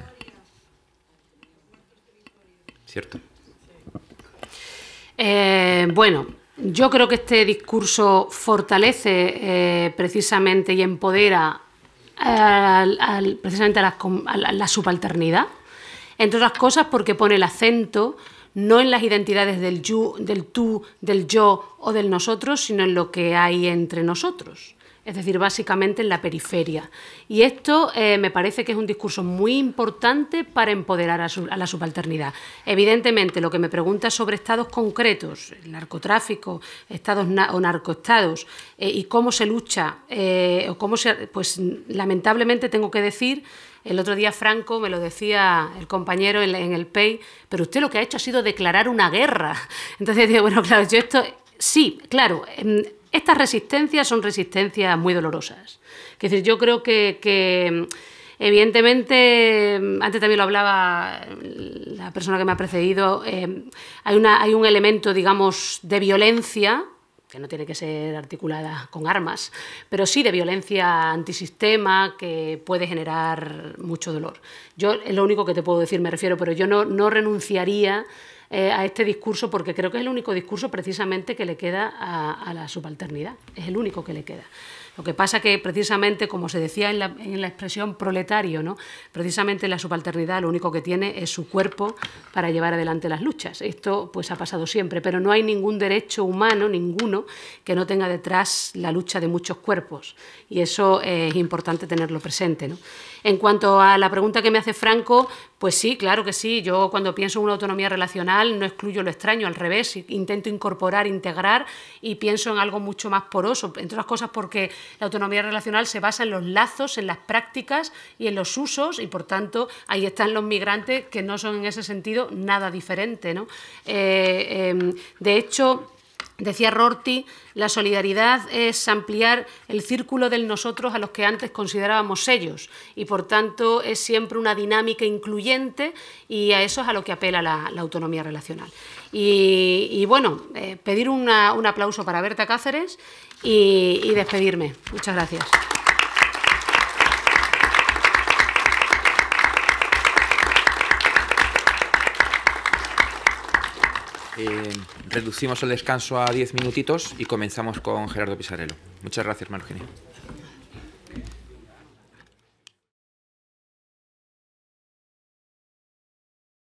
¿Cierto? Eh, bueno, yo creo que este discurso fortalece eh, precisamente y empodera precisamente a la, subalternidad, entre otras cosas porque pone el acento no en las identidades del, del tú, del yo o del nosotros, sino en lo que hay entre nosotros es decir, básicamente en la periferia. Y esto eh, me parece que es un discurso muy importante para empoderar a, la subalternidad. Evidentemente, lo que me pregunta sobre estados concretos, el narcotráfico, estados o narcoestados, eh, y cómo se lucha, eh, o cómo se, pues lamentablemente tengo que decir el otro día Franco me lo decía el compañero en, el PEI, pero usted lo que ha hecho ha sido declarar una guerra. Entonces digo, bueno, claro, yo esto sí, claro, em, estas resistencias son resistencias muy dolorosas. Es decir, yo creo que, Evidentemente, antes también lo hablaba la persona que me ha precedido, eh, hay, un elemento, digamos, de violencia, que no tiene que ser articulada con armas, pero sí de violencia antisistema que puede generar mucho dolor. Yo es lo único que te puedo decir, me refiero, pero yo no renunciaría eh, a este discurso porque creo que es el único discurso precisamente que le queda a, la subalternidad, es el único que le queda. Lo que pasa que precisamente, como se decía en la, la, expresión proletario, ¿no? precisamente la subalternidad lo único que tiene es su cuerpo para llevar adelante las luchas. Esto pues ha pasado siempre, pero no hay ningún derecho humano, ninguno, que no tenga detrás la lucha de muchos cuerpos. Y eso es importante tenerlo presente. ¿no? En cuanto a la pregunta que me hace Franco, pues sí, claro que sí. Yo cuando pienso en una autonomía relacional no excluyo lo extraño, al revés, intento incorporar, integrar y pienso en algo mucho más poroso, entre otras cosas porque la autonomía relacional se basa en los lazos, en las prácticas y en los usos y por tanto ahí están los migrantes que no son en ese sentido nada diferente. ¿no? Eh, em, de hecho, Decía Rorty, la solidaridad es ampliar el círculo del nosotros a los que antes considerábamos ellos y por tanto es siempre una dinámica incluyente y a eso es a lo que apela la, autonomía relacional. Y, bueno, eh, pedir un aplauso para Berta Cáceres y despedirme. Muchas gracias. Eh, reducimos el descanso a 10 minutitos y comenzamos con Gerardo Pisarello. Muchas gracias, Marginia.